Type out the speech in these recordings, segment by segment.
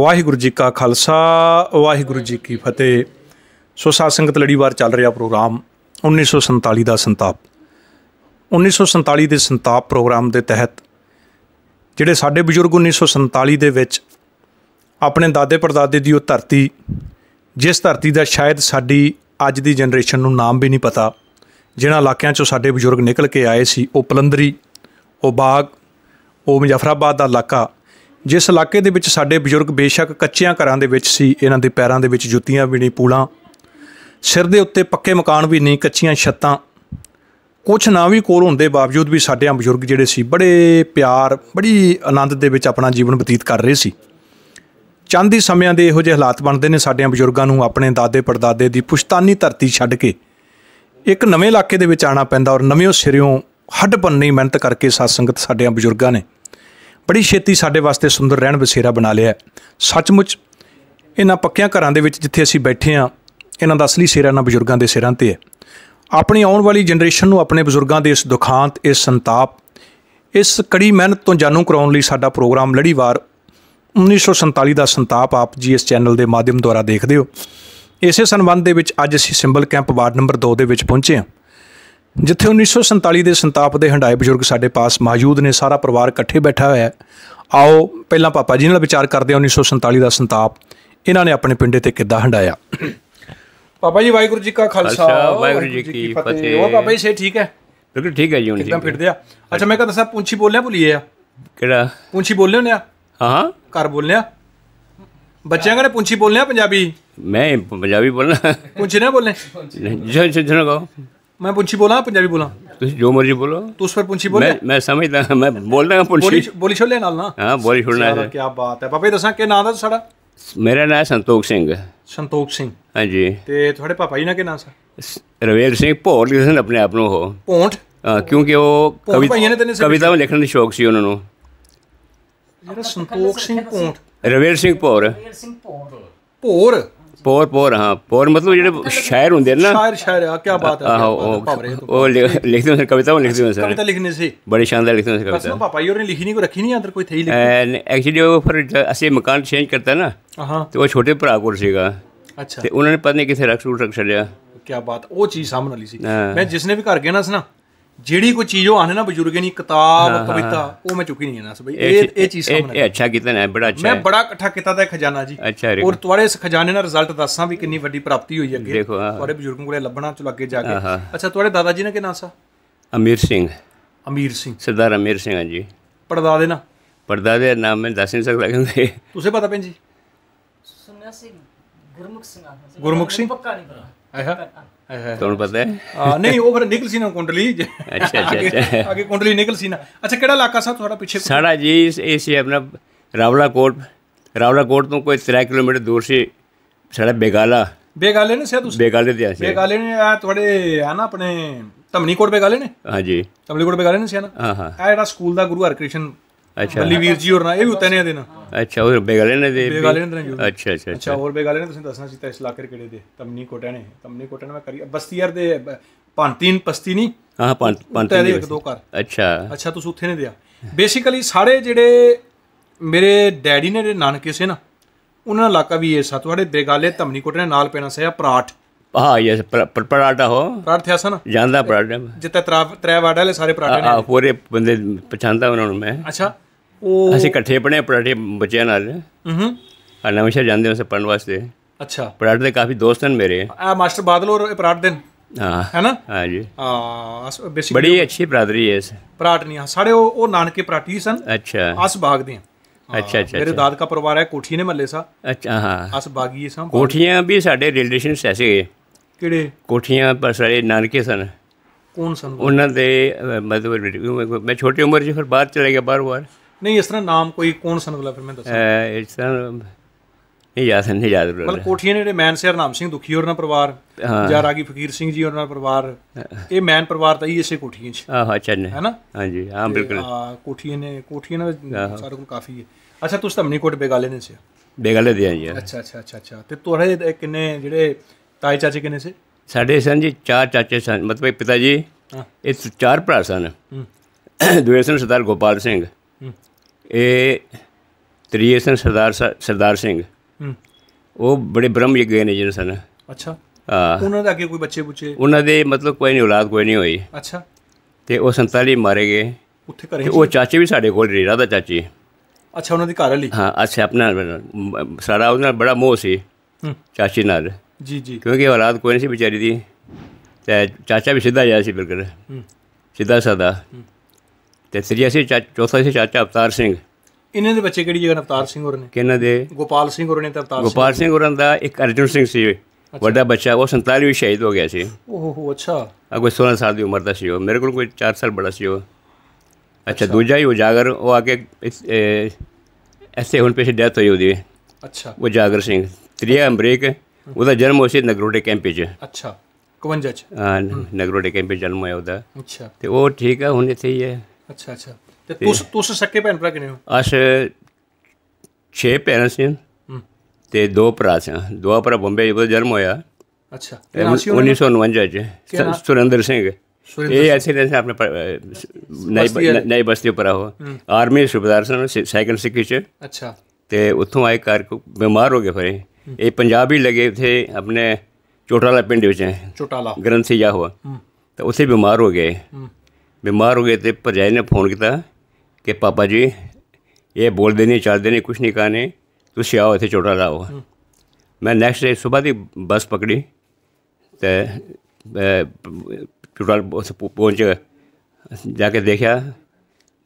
ਵਾਹਿਗੁਰੂ ਜੀ ਕਾ ਖਾਲਸਾ ਵਾਹਿਗੁਰੂ ਜੀ ਕੀ ਫਤਿਹ ਸੋ ਸਾਧ ਸੰਗਤ ਲੜੀਵਾਰ ਚੱਲ ਰਿਹਾ ਪ੍ਰੋਗਰਾਮ 1947 ਦਾ ਸੰਤਾਪ 1947 ਦੇ ਸੰਤਾਪ ਪ੍ਰੋਗਰਾਮ ਦੇ ਤਹਿਤ ਜਿਹੜੇ ਸਾਡੇ ਬਜ਼ੁਰਗ 1947 ਦੇ ਵਿੱਚ ਆਪਣੇ ਦਾਦੇ ਪਰਦਾਦੇ ਦੀ ਉਹ ਧਰਤੀ ਜਿਸ ਧਰਤੀ ਦਾ ਸ਼ਾਇਦ ਸਾਡੀ ਅੱਜ ਦੀ ਜਨਰੇਸ਼ਨ ਨੂੰ ਨਾਮ ਵੀ ਨਹੀਂ ਪਤਾ ਜਿਨ੍ਹਾਂ ਇਲਾਕਿਆਂ ਚੋਂ ਸਾਡੇ ਬਜ਼ੁਰਗ ਨਿਕਲ ਕੇ ਆਏ ਸੀ ਉਹ ਪਲੰਦਰੀ ਉਹ ਬਾਗ ਉਹ ਮੁਜ਼ਫਰਾਬਾਦ ਦਾ ਇਲਾਕਾ ਜਿਸ ਇਲਾਕੇ ਦੇ ਵਿੱਚ ਸਾਡੇ ਬਜ਼ੁਰਗ ਬੇਸ਼ੱਕ ਕੱਚਿਆਂ ਘਰਾਂ ਦੇ ਵਿੱਚ ਸੀ ਇਹਨਾਂ ਦੇ ਪੈਰਾਂ ਦੇ ਵਿੱਚ ਜੁੱਤੀਆਂ ਵੀ ਨਹੀਂ ਪੂਲਾਂ ਸਿਰ ਦੇ ਉੱਤੇ ਪੱਕੇ ਮਕਾਨ ਵੀ ਨਹੀਂ ਕੱਚੀਆਂ ਛੱਤਾਂ ਕੁਝ ਨਾ ਵੀ ਕੋਲ ਹੁੰਦੇ ਬਾਵਜੂਦ ਵੀ ਸਾਡੇ ਬਜ਼ੁਰਗ ਜਿਹੜੇ ਸੀ ਬੜੇ ਪਿਆਰ ਬੜੀ ਆਨੰਦ ਦੇ ਵਿੱਚ ਆਪਣਾ ਜੀਵਨ ਬਤੀਤ ਕਰ ਰਹੇ ਸੀ ਚੰਦੀ ਸਮਿਆਂ ਦੇ ਇਹੋ ਜਿਹੇ ਹਾਲਾਤ ਬਣਦੇ ਨੇ ਸਾਡੇ ਬਜ਼ੁਰਗਾਂ ਨੂੰ ਆਪਣੇ ਦਾਦੇ ਪੜਦਾਦੇ ਦੀ ਪੁਸ਼ਤਾਨੀ ਧਰਤੀ ਛੱਡ ਕੇ ਇੱਕ ਨਵੇਂ ਇਲਾਕੇ ਦੇ ਵਿੱਚ ਆਣਾ ਪੈਂਦਾ ਔਰ ਨਵੇਂ ਸਿਰਿਓਂ ਹੱਡ ਪੰਨੀ ਮਿਹਨਤ ਕਰਕੇ ਸਾਧ ਸੰਗਤ ਸਾਡੇ ਬਜ਼ੁਰਗਾਂ ਨੇ ਬੜੀ ਛੇਤੀ ਸਾਡੇ ਵਾਸਤੇ ਸੁੰਦਰ ਰਹਿਣ ਬਸੇਰਾ ਬਣਾ ਲਿਆ ਸੱਚਮੁੱਚ ਇਹਨਾਂ ਪੱਕਿਆਂ ਘਰਾਂ ਦੇ ਵਿੱਚ ਜਿੱਥੇ ਅਸੀਂ ਬੈਠੇ ਆ ਇਹਨਾਂ ਦਾ ਅਸਲੀ ਸਿਰਾ ਇਹਨਾਂ ਬਜ਼ੁਰਗਾਂ ਦੇ ਸਿਰਾਂ ਤੇ ਹੈ ਆਪਣੀ ਆਉਣ ਵਾਲੀ ਜਨਰੇਸ਼ਨ ਨੂੰ ਆਪਣੇ ਬਜ਼ੁਰਗਾਂ ਦੇ ਇਸ ਦੁਖਾਂਤ ਇਸ ਸੰਤਾਪ ਇਸ ਕੜੀ ਮਿਹਨਤ ਤੋਂ ਜਾਣੂ ਕਰਾਉਣ ਲਈ ਸਾਡਾ ਪ੍ਰੋਗਰਾਮ ਲੜੀਵਾਰ 1947 ਦਾ ਸੰਤਾਪ ਆਪ ਜੀ ਇਸ ਚੈਨਲ ਦੇ ਮਾਧਿਅਮ ਦੁਆਰਾ ਦੇਖਦੇ ਹੋ ਇਸੇ ਸੰਬੰਧ ਦੇ ਵਿੱਚ ਅੱਜ ਅਸੀਂ ਸਿੰਬਲ ਕੈਂਪ ਵਾਰਡ ਨੰਬਰ 2 ਦੇ ਵਿੱਚ ਪਹੁੰਚੇ ਹਾਂ ਜਿੱਥੇ 1947 ਦੇ ਸੰਤਾਪ ਦੇ ਹੰਡਾਏ ਬਜ਼ੁਰਗ ਸਾਡੇ ਪਾਸ ਮੌਜੂਦ ਨੇ ਸਾਰਾ ਪਰਿਵਾਰ ਇਕੱਠੇ ਬੈਠਾ ਹੋਇਆ ਹੈ ਆਓ ਪਹਿਲਾਂ ਪਾਪਾ ਜੀ ਨਾਲ ਵਿਚਾਰ ਕਰਦੇ ਹਾਂ 1947 ਦਾ ਸੰਤਾਪ ਇਹਨਾਂ ਨੇ ਆਪਣੇ ਪਿੰਡੇ ਤੇ ਕਿੱਦਾਂ ਹੰਡਾਇਆ ਪਾਪਾ ਜੀ ਵਾਹਿਗੁਰੂ ਜੀ ਕਾ ਖਾਲਸਾ ਵਾਹਿਗੁਰੂ ਜੀ ਕੀ ਫਤਿਹ ਉਹ ਪਾਪਾ ਜੀ ਸੇ ਠੀਕ ਹੈ ਬਿਲਕੁਲ ਠੀਕ ਹੈ ਜੀ ਹੁਣ ਕਿਦਾਂ ਫਿਰਦੇ ਆ ਅੱਛਾ ਮੈਂ ਕਹਿੰਦਾ ਦੱਸਾਂ ਪੁੰਛੀ ਬੋਲਿਆ ਭੁਲੀਏ ਆ ਕਿਹੜਾ ਪੁੰਛੀ ਬੋਲਿਆ ਹੁੰਨੇ ਆ ਹਾਂ ਘਰ ਬੋਲਿਆ ਬੱਚਿਆਂ ਕਹਿੰਦੇ ਪੁੰਛੀ ਆ ਪੰਜਾਬੀ ਮੈਂ ਪੰਜਾਬੀ ਬੋਲਣਾ ਪੁੰਛੀ ਨਾ ਬੋਲਨੇ ਜੋ ਜਨ ਕੋ ਮੈਂ ਪੁੰਛੀ ਬੋਲਾਂ ਪੰਜਾਬੀ ਬੋਲਾਂ ਤੁਸੀਂ ਜੋ ਮਰਜ਼ੀ ਬੋਲੋ ਤੂੰ ਉਸ ਪਰ ਪੁੰਛੀ ਬੋਲੇ ਮੈਂ ਸਮਝਦਾ ਮੈਂ ਬੋਲਦਾ ਹਾਂ ਪੁੰਛੀ ਬੋਲੀ ਛੋਲੇ ਨਾਲ ਨਾ ਹਾਂ ਬੋਲੀ ਛੋਲੇ ਨਾਲ ਕੀ ਬਾਤ ਹੈ ਪਾਪੇ ਦੱਸਾਂ ਕਿ ਨਾਂ ਦਾ ਸਾਡਾ ਮੇਰਾ ਨਾਮ ਸੰਤੋਖ ਸਿੰਘ ਸੰਤੋਖ ਸਿੰਘ ਹਾਂਜੀ ਤੇ ਤੁਹਾਡੇ ਪਾਪਾ ਜੀ ਦਾ ਕੀ ਨਾਮ ਸਰ ਰਵੇਲ ਸਿੰਘ ਜੀ ਨੇ ਆਪਣੇ ਆਪ ਨੂੰ ਉਹ ਪੋਂਟ ਕਿਉਂਕਿ ਉਹ ਕਵਿਤਾ ਲਿਖਣ ਦਾ ਸ਼ੌਕ ਸੀ ਉਹਨਾਂ ਨੂੰ ਜਿਹੜਾ ਸੰਤੋਖ ਸਿੰਘ ਪੋਂਟ ਰਵੇਲ ਸਿੰਘ ਭੋਰ ਰਵੇਲ ਸਿੰਘ ਭੋਰ ਭੋਰ ਪੋਰ ਪੋਰ ਹਾਂ ਪੋਰ ਮਤਲਬ ਜਿਹੜੇ ਸ਼ਾਇਰ ਹੁੰਦੇ ਨੇ ਨਾ ਸ਼ਾਇਰ ਸ਼ਾਇਰ ਆ ਕੀ ਬਾਤ ਹੈ ਆਹੋ ਉਹ ਲਿਖਦੇ ਹੁੰਦੇ ਕਵਿਤਾ ਉਹ ਲਿਖਦੇ ਹੁੰਦੇ ਸਰ ਕਵਿਤਾ ਲਿਖਨੇ ਸੀ ਬੜੇ ਸ਼ਾਨਦਾਰ ਲਿਖਦੇ ਹੁੰਦੇ ਕਵਿਤਾ ਪਾਪਾ ਯੋਰ ਨੇ ਲਿਖੀ ਨਹੀਂ ਕੋ ਰੱਖੀ ਨਹੀਂ ਅੰਦਰ ਕੋਈ ਥਈ ਲਿਖੀ ਐਕਚੁਅਲੀ ਉਹ ਫਿਰ ਅਸੀਂ ਮਕਾਨ ਚੇਂਜ ਕਰਤਾ ਨਾ ਹਾਂ ਤੇ ਉਹ ਛੋਟੇ ਭਰਾ ਕੋਲ ਸੀਗਾ ਅੱਛਾ ਤੇ ਉਹਨਾਂ ਨੇ ਪਤਾ ਨਹੀਂ ਕਿੱਥੇ ਰੱਖ ਛੱਡਿਆ ਕੀ ਬਾਤ ਉਹ ਚੀਜ਼ ਸਾਹਮਣੇ ਵਾਲੀ ਸੀ ਮੈਂ ਜਿਸਨੇ ਵੀ ਘਰ ਗਿਆ ਨਾ ਸਨਾ ਜਿਹੜੀ ਕੋਈ ਚੀਜ਼ ਉਹ ਆਨੇ ਨਾ ਬਜ਼ੁਰਗੇ ਨਹੀਂ ਕਿਤਾਬ ਕਵਿਤਾ ਉਹ ਮੈਂ ਚੁੱਕੀ ਨਹੀਂ ਹੈ ਨਾ ਬਈ ਇਹ ਇਹ ਚੀਜ਼ ਸਾਹਮਣੇ ਇਹ ਅੱਛਾ ਕੀਤਾ ਨਾ ਬੜਾ ਅੱਛਾ ਮੈਂ ਬੜਾ ਇਕੱਠਾ ਕੀਤਾ ਦਾ ਖਜ਼ਾਨਾ ਜੀ ਔਰ ਤੁਹਾਡੇ ਇਸ ਖਜ਼ਾਨੇ ਦਾ ਰਿਜ਼ਲਟ ਦੱਸਾਂ ਵੀ ਕਿੰਨੀ ਵੱਡੀ ਪ੍ਰਾਪਤੀ ਹੋਈ ਅੱਗੇ ਤੁਹਾਡੇ ਬਜ਼ੁਰਗਾਂ ਕੋਲੇ ਲੱਭਣਾ ਚੋਂ ਅੱਗੇ ਜਾ ਕੇ ਅੱਛਾ ਤੁਹਾਡੇ ਦਾਦਾ ਜੀ ਨੇ ਕੀ ਨਾਮ ਸਾ ਅਮੀਰ ਸਿੰਘ ਅਮੀਰ ਸਿੰਘ ਸਰਦਾਰ ਅਮੀਰ ਸਿੰਘ ਜੀ ਪਰਦਾਦੇ ਨਾ ਪਰਦਾਦੇ ਨਾਮ ਮੈਂ ਦੱਸ ਨਹੀਂ ਸਕਦਾ ਕਿਉਂਕਿ ਤੁਸੀਂ ਪਤਾ ਪੈਂ ਜੀ ਸੁਨਿਆ ਸਿੰਘ ਗੁਰਮੁਖ ਸਿੰਘ ਆ ਗੁਰਮੁਖ ਸਿੰਘ ਪੱਕਾ ਨਹੀਂ ਪਤਾ ਆਇਆ ਤੁਹਾਨੂੰ ਪਤਾ ਹੈ ਨਹੀਂ ਉਹ ਫਿਰ ਨਿਕਲ ਸੀ ਨਾ ਕੁੰਡਲੀ ਅੱਛਾ ਅੱਛਾ ਅੱਗੇ ਕੁੰਡਲੀ ਨਿਕਲ ਸੀ ਨਾ ਅੱਛਾ ਕਿਹੜਾ ਇਲਾਕਾ ਸਾ ਤੁਹਾਡਾ ਪਿੱਛੇ ਸਾਡਾ ਜੀ ਇਹ ਸੀ ਆਪਣਾ ਰਾਵਲਾ ਕੋਟ ਰਾਵਲਾ ਕੋਟ ਤੋਂ ਕੋਈ 3 ਕਿਲੋਮੀਟਰ ਦੂਰ ਸੀ ਸਾਡਾ ਬੇਗਾਲਾ ਬੇਗਾਲੇ ਨੇ ਸਿਆ ਤੁਸੀਂ ਬੇਗਾਲੇ ਤੇ ਆਸੇ ਬੇਗਾਲੇ ਨੇ ਆ ਤੁਹਾਡੇ ਆ ਨਾ ਆਪਣੇ ਕੋਟ ਬੇਗਾਲੇ ਨੇ ਹਾਂਜੀ ਕੋਟ ਬੇਗਾਲੇ ਨੇ ਸਿਆ ਨਾ ਹਾਂ ਹਾਂ ਆ ਜਿਹੜਾ ਸਕੂਲ ਦਾ ਗੁਰੂ ਹਰਕ੍ਰਿਸ਼ਨ ਅੱਛਾ ਬੱਲੀ ਵੀਰ ਜੀ ਹੋਰ ਨਾ ਇਹ ਵੀ ਉਤੇ ਨੇ ਦੇ ਨਾ ਅੱਛਾ ਹੋਰ ਬੇਗਾਲੇ ਨੇ ਦੇ ਬੇਗਾਲੇ ਨੇ ਅੱਛਾ ਅੱਛਾ ਅੱਛਾ ਹੋਰ ਬੇਗਾਲੇ ਨੇ ਤੁਸੀਂ ਦੱਸਣਾ ਸੀ ਤਾਂ ਇਸ ਇਲਾਕੇ ਕਿਹੜੇ ਦੇ ਤਮਨੀ ਕੋਟਾ ਨੇ ਤਮਨੀ ਕੋਟਾ ਨੇ ਮੈਂ ਕਰੀ ਬਸਤੀਰ ਦੇ ਪੰਤੀਨ ਪਸਤੀ ਨਹੀਂ ਹਾਂ ਪੰਤ ਪੰਤੀ ਦੇ ਇੱਕ ਦੋ ਘਰ ਅੱਛਾ ਅੱਛਾ ਤੁਸੀਂ ਉੱਥੇ ਨੇ ਦਿਆ ਬੇਸਿਕਲੀ ਸਾਰੇ ਜਿਹੜੇ ਮੇਰੇ ਡੈਡੀ ਨੇ ਦੇ ਨਾਨਕੇ ਸੇ ਨਾ ਉਹਨਾਂ ਦਾ ਇਲਾਕਾ ਵੀ ਇਹ ਸਾ ਤੁਹਾਡੇ ਬੇਗਾਲੇ ਤਮਨੀ ਕੋਟਾ ਨੇ ਨਾਲ ਪੈਣਾ ਸਿਆ ਪਰਾਠ ਹਾਂ ਯਸ ਪਰਾਠਾ ਹੋ ਪਰਾਠ ਆਸਾ ਨਾ ਜਾਂਦਾ ਪਰਾਠਾ ਜਿੱਤੇ ਤਰਾ ਤਰੇ ਵਾੜਾ ਲੈ ਸਾਰੇ ਪਰਾਠੇ ਨੇ ਹਾਂ ਪੂਰੇ ਬੰਦੇ ਪਛਾਣਦਾ ਉਹਨਾਂ ਨੂੰ ਮੈਂ ਅੱਛਾ ਉਹ ਅਸੀਂ ਇਕੱਠੇ ਪੜ੍ਹੇ ਪੜਾਟੇ ਬੱਚਿਆਂ ਨਾਲ ਹੂੰ ਹੂੰ ਨਵੇਂ ਸ਼ਹਿਰ ਜਾਂਦੇ ਹਾਂ ਪੜਨ ਵਾਸਤੇ ਅੱਛਾ ਪੜਾਟੇ ਦੇ ਕਾਫੀ ਦੋਸਤ ਹਨ ਮੇਰੇ ਆ ਮਾਸਟਰ ਬਾਦਲ ਔਰ ਪੜਾਟ ਦੇ ਹਾਂ ਹੈ ਨਾ ਹਾਂ ਜੀ ਹਾਂ ਬੇਸਿਕਲੀ ਬੜੀ ਅੱਛੀ ਬਰਾਦਰੀ ਹੈ ਇਸ ਪਰਾਟ ਨਹੀਂ ਸਾਡੇ ਉਹ ਉਹ ਨਾਨਕੇ ਪਰਾਟੀ ਸਨ ਅੱਛਾ ਅਸ ਬਾਗ ਦੇ ਅੱਛਾ ਅੱਛਾ ਮੇਰੇ ਦਾਦ ਦਾ ਪਰਿਵਾਰ ਹੈ ਕੋਠੀ ਨੇ ਮੱਲੇ ਸਾ ਅੱਛਾ ਹਾਂ ਅਸ ਬਾਗੀ ਸਾਂ ਕੋਠੀਆਂ ਵੀ ਸਾਡੇ ਰਿਲੇਸ਼ਨਸ ਐਸੇ ਕਿਹੜੇ ਕੋਠੀਆਂ ਪਰ ਸਾਡੇ ਨਾਨਕੇ ਸਨ ਕੌਣ ਸਨ ਉਹਨਾਂ ਦੇ ਮਤਲਬ ਮੈਂ ਛੋਟੀ ਉਮਰ 'ਚ ਫਿਰ ਬਾਹਰ ਚਲੇ ਗਿਆ ਬਾਰ-ਬਾਰ ਨਹੀਂ ਇਸ ਤਰ੍ਹਾਂ ਨਾਮ ਕੋਈ ਕੌਣ ਸਨ ਵਾਲਾ ਫਿਰ ਮੈਂ ਦੱਸਾਂ ਇਸ ਤਰ੍ਹਾਂ ਨਹੀਂ ਯਾਦ ਨਹੀਂ ਯਾਦ ਮਤਲਬ ਕੋਠੀਆਂ ਨੇ ਮੈਨ ਸਿਰ ਨਾਮ ਸਿੰਘ ਦੁਖੀ ਹੋਰਨਾ ਪਰਿਵਾਰ ਜਾਂ ਰਾਗੀ ਫਕੀਰ ਸਿੰਘ ਜੀ ਦਾ ਪਰਿਵਾਰ ਇਹ ਮੈਨ ਪਰਿਵਾਰ ਤਾਂ ਹੀ ਇਸੇ ਕੋਠੀਆਂ 'ਚ ਆਹ ਅੱਛਾ ਨੇ ਹੈਨਾ ਹਾਂਜੀ ਹਾਂ ਬਿਲਕੁਲ ਕੋਠੀਆਂ ਨੇ ਕੋਠੀਆਂ ਨਾਲ ਸਾਰੇ ਕੋਲ ਕਾਫੀ ਹੈ ਅੱਛਾ ਤੁਸੀਂ ਤਾਂ ਮਨੀਕੋਟ ਬੇਗਾਲੇ ਨੇ ਸੀ ਬੇਗਾਲੇ ਦੇ ਜੀ ਅੱਛਾ ਅੱਛਾ ਅੱਛਾ ਅੱਛਾ ਤੇ ਤੁਹਾਡੇ ਕਿੰਨੇ ਜਿਹੜੇ ਤਾਏ ਚਾਚੇ ਕਿੰਨੇ ਸੀ ਸਾਡੇ ਸਨ ਜੀ ਚਾਰ ਚਾਚੇ ਸਨ ਮਤਲਬ ਪਿਤਾ ਜੀ ਇਹ ਚਾਰ ਭਰਾ ਸਨ ਦੂਏ ਸਨ ਸਰਦਾਰ ਗੋਪਾਲ ਸਿੰਘ ਇਹ ਤਰੀਏ ਸਨ ਸਰਦਾਰ ਸਰਦਾਰ ਸਿੰਘ ਉਹ ਬੜੇ ਬ੍ਰਹਮ ਗਏ ਨੇ ਜਿਹਨਾਂ ਸਨ ਅੱਛਾ ਹਾਂ ਉਹਨਾਂ ਦੇ ਅੱਗੇ ਕੋਈ ਬੱਚੇ ਪੁੱਛੇ ਉਹਨਾਂ ਦੇ ਮਤਲਬ ਕੋਈ ਨਹੀਂ ਔਲਾਦ ਕੋਈ ਨਹੀਂ ਹੋਈ ਅੱਛਾ ਤੇ ਉਹ 47 ਮਾਰੇ ਗਏ ਉੱਥੇ ਘਰੇ ਉਹ ਚਾਚੇ ਵੀ ਸਾਡੇ ਕੋਲ ਰਹੀ ਦਾ ਚਾਚੀ ਅੱਛਾ ਉਹਨਾਂ ਦੀ ਘਰ ਵਾਲੀ ਹਾਂ ਅੱਛਾ ਆਪਣਾ ਸਾਰਾ ਉਹਨਾਂ ਬੜਾ ਮੋਹ ਸੀ ਚਾਚੀ ਨਾਲ ਜੀ ਜੀ ਕਿਉਂਕਿ ਔਲਾਦ ਕੋਈ ਨਹੀਂ ਸੀ ਵਿਚਾਰੀ ਦੀ ਤੇ ਚਾਚਾ ਵੀ ਸਿੱਧਾ ਜਾ ਸੀ ਬਿਲਕੁਲ ਸਿੱਧਾ ਸਾਦਾ ਤੀਸਰੀ ਅਸੀਂ ਚਾ- ਚੌਥਾ ਸੀ ਚਾਚਾ ਅਵਤਾਰ ਸਿੰਘ ਇਹਨਾਂ ਦੇ ਬੱਚੇ ਕਿਹੜੀ ਜਗ੍ਹਾ ਅਵਤਾਰ ਸਿੰਘ ਹੋਰ ਨੇ ਕਿਹਨਾਂ ਦੇ ਗੋਪਾਲ ਸਿੰਘ ਹੋਰ ਨੇ ਤੇ ਅਵਤਾਰ ਸਿੰਘ ਗੋਪਾਲ ਸਿੰਘ ਹੋਰਾਂ ਦਾ ਇੱਕ ਅਰਜਨ ਸਿੰਘ ਸੀ ਵੱਡਾ ਬੱਚਾ ਉਹ 47 ਵਿੱਚ ਸ਼ਹੀਦ ਹੋ ਗਿਆ ਸੀ ਉਹ ਹੋ ਅੱਛਾ ਆ ਕੋਈ 16 ਸਾਲ ਦੀ ਉਮਰ ਦਾ ਸੀ ਉਹ ਮੇਰੇ ਕੋਲ ਕੋਈ 4 ਸਾਲ ਬੜਾ ਸੀ ਉਹ ਅੱਛਾ ਦੂਜਾ ਹੀ ਜਾਗਰ ਉਹ ਆ ਕੇ ਇਸ- ਐਸੇ ਹੁਣ ਪੇਸ਼ ਡੈਥ ਹੋਈ ਉਹਦੀ ਅੱਛਾ ਉਹ ਜਾਗਰ ਸਿੰਘ ਤ੍ਰਿਆ ਅਮਰੀਕ ਉਹਦਾ ਜਨਮ ਹੋਇਆ ਸੀ ਨਗਰੋਟੇ ਕੈਂਪ ਵਿੱਚ ਅੱਛਾ 51 ਚ ਹਾਂ, ਨਗਰੋਟੇ ਕੈਂਪ ਵਿੱਚ ਜਨਮ ਹੋਇਆ ਉਹਦਾ ਅੱਛਾ ਤੇ ਉਹ ਠੀਕ ਹੈ ਹੁਣ ਇੱਥੇ ਹੀ ਹੈ ਅੱਛਾ ਅੱਛਾ ਤੇ ਤੁਸ ਤੁਸ ਸਕੇ ਭੈਣ ਭਰਾ ਕਿੰਨੇ ਹੋ ਅਸ 6 ਭੈਣ ਸੀ ਤੇ ਦੋ ਭਰਾ ਸੀ ਦੋ ਭਰਾ ਬੰਬੇ ਜਦੋਂ ਜਨਮ ਹੋਇਆ ਅੱਛਾ 1959 ਚ ਸੁਰਿੰਦਰ ਸਿੰਘ ਇਹ ਐਸੇ ਨੇ ਆਪਣੇ ਨਈ ਬਸਤੀ ਪਰ ਹੋ ਆਰਮੀ ਸੁਬਦਾਰ ਸਨ ਸੈਕੰਡ ਸਿੱਖੀ ਚ ਅੱਛਾ ਤੇ ਉੱਥੋਂ ਆਏ ਕਰ ਬਿਮਾਰ ਹੋ ਗਏ ਫਰੇ ਇਹ ਪੰਜਾਬੀ ਲਗੇ ਉਥੇ ਆਪਣੇ ਚੋਟਾਲਾ ਪਿੰਡ ਵਿੱਚ ਹੈ ਚੋਟਾਲਾ ਗ੍ਰੰਥੀ ਜਾ ਹੋ ਤੇ ਉਥੇ ਬਿਮਾਰ ਹੋ ਗਏ ਬਿਮਾਰ ਹੋ ਗਏ ਤੇ ਭਰਜਾਈ ਨੇ ਫੋਨ ਕੀਤਾ ਕਿ ਪਾਪਾ ਜੀ ਇਹ ਬੋਲਦੇ ਨਹੀਂ ਚੱਲਦੇ ਨਹੀਂ ਕੁਝ ਨਹੀਂ ਕਹਨੇ ਤੁਸੀਂ ਆਓ ਇੱਥੇ ਚੋਟਾ ਲਾਓ ਮੈਂ ਨੈਕਸਟ ਡੇ ਸਵੇਰ ਦੀ ਬੱਸ ਪਕੜੀ ਤੇ ਚੋਟਾ ਪਹੁੰਚ ਜਾ ਕੇ ਦੇਖਿਆ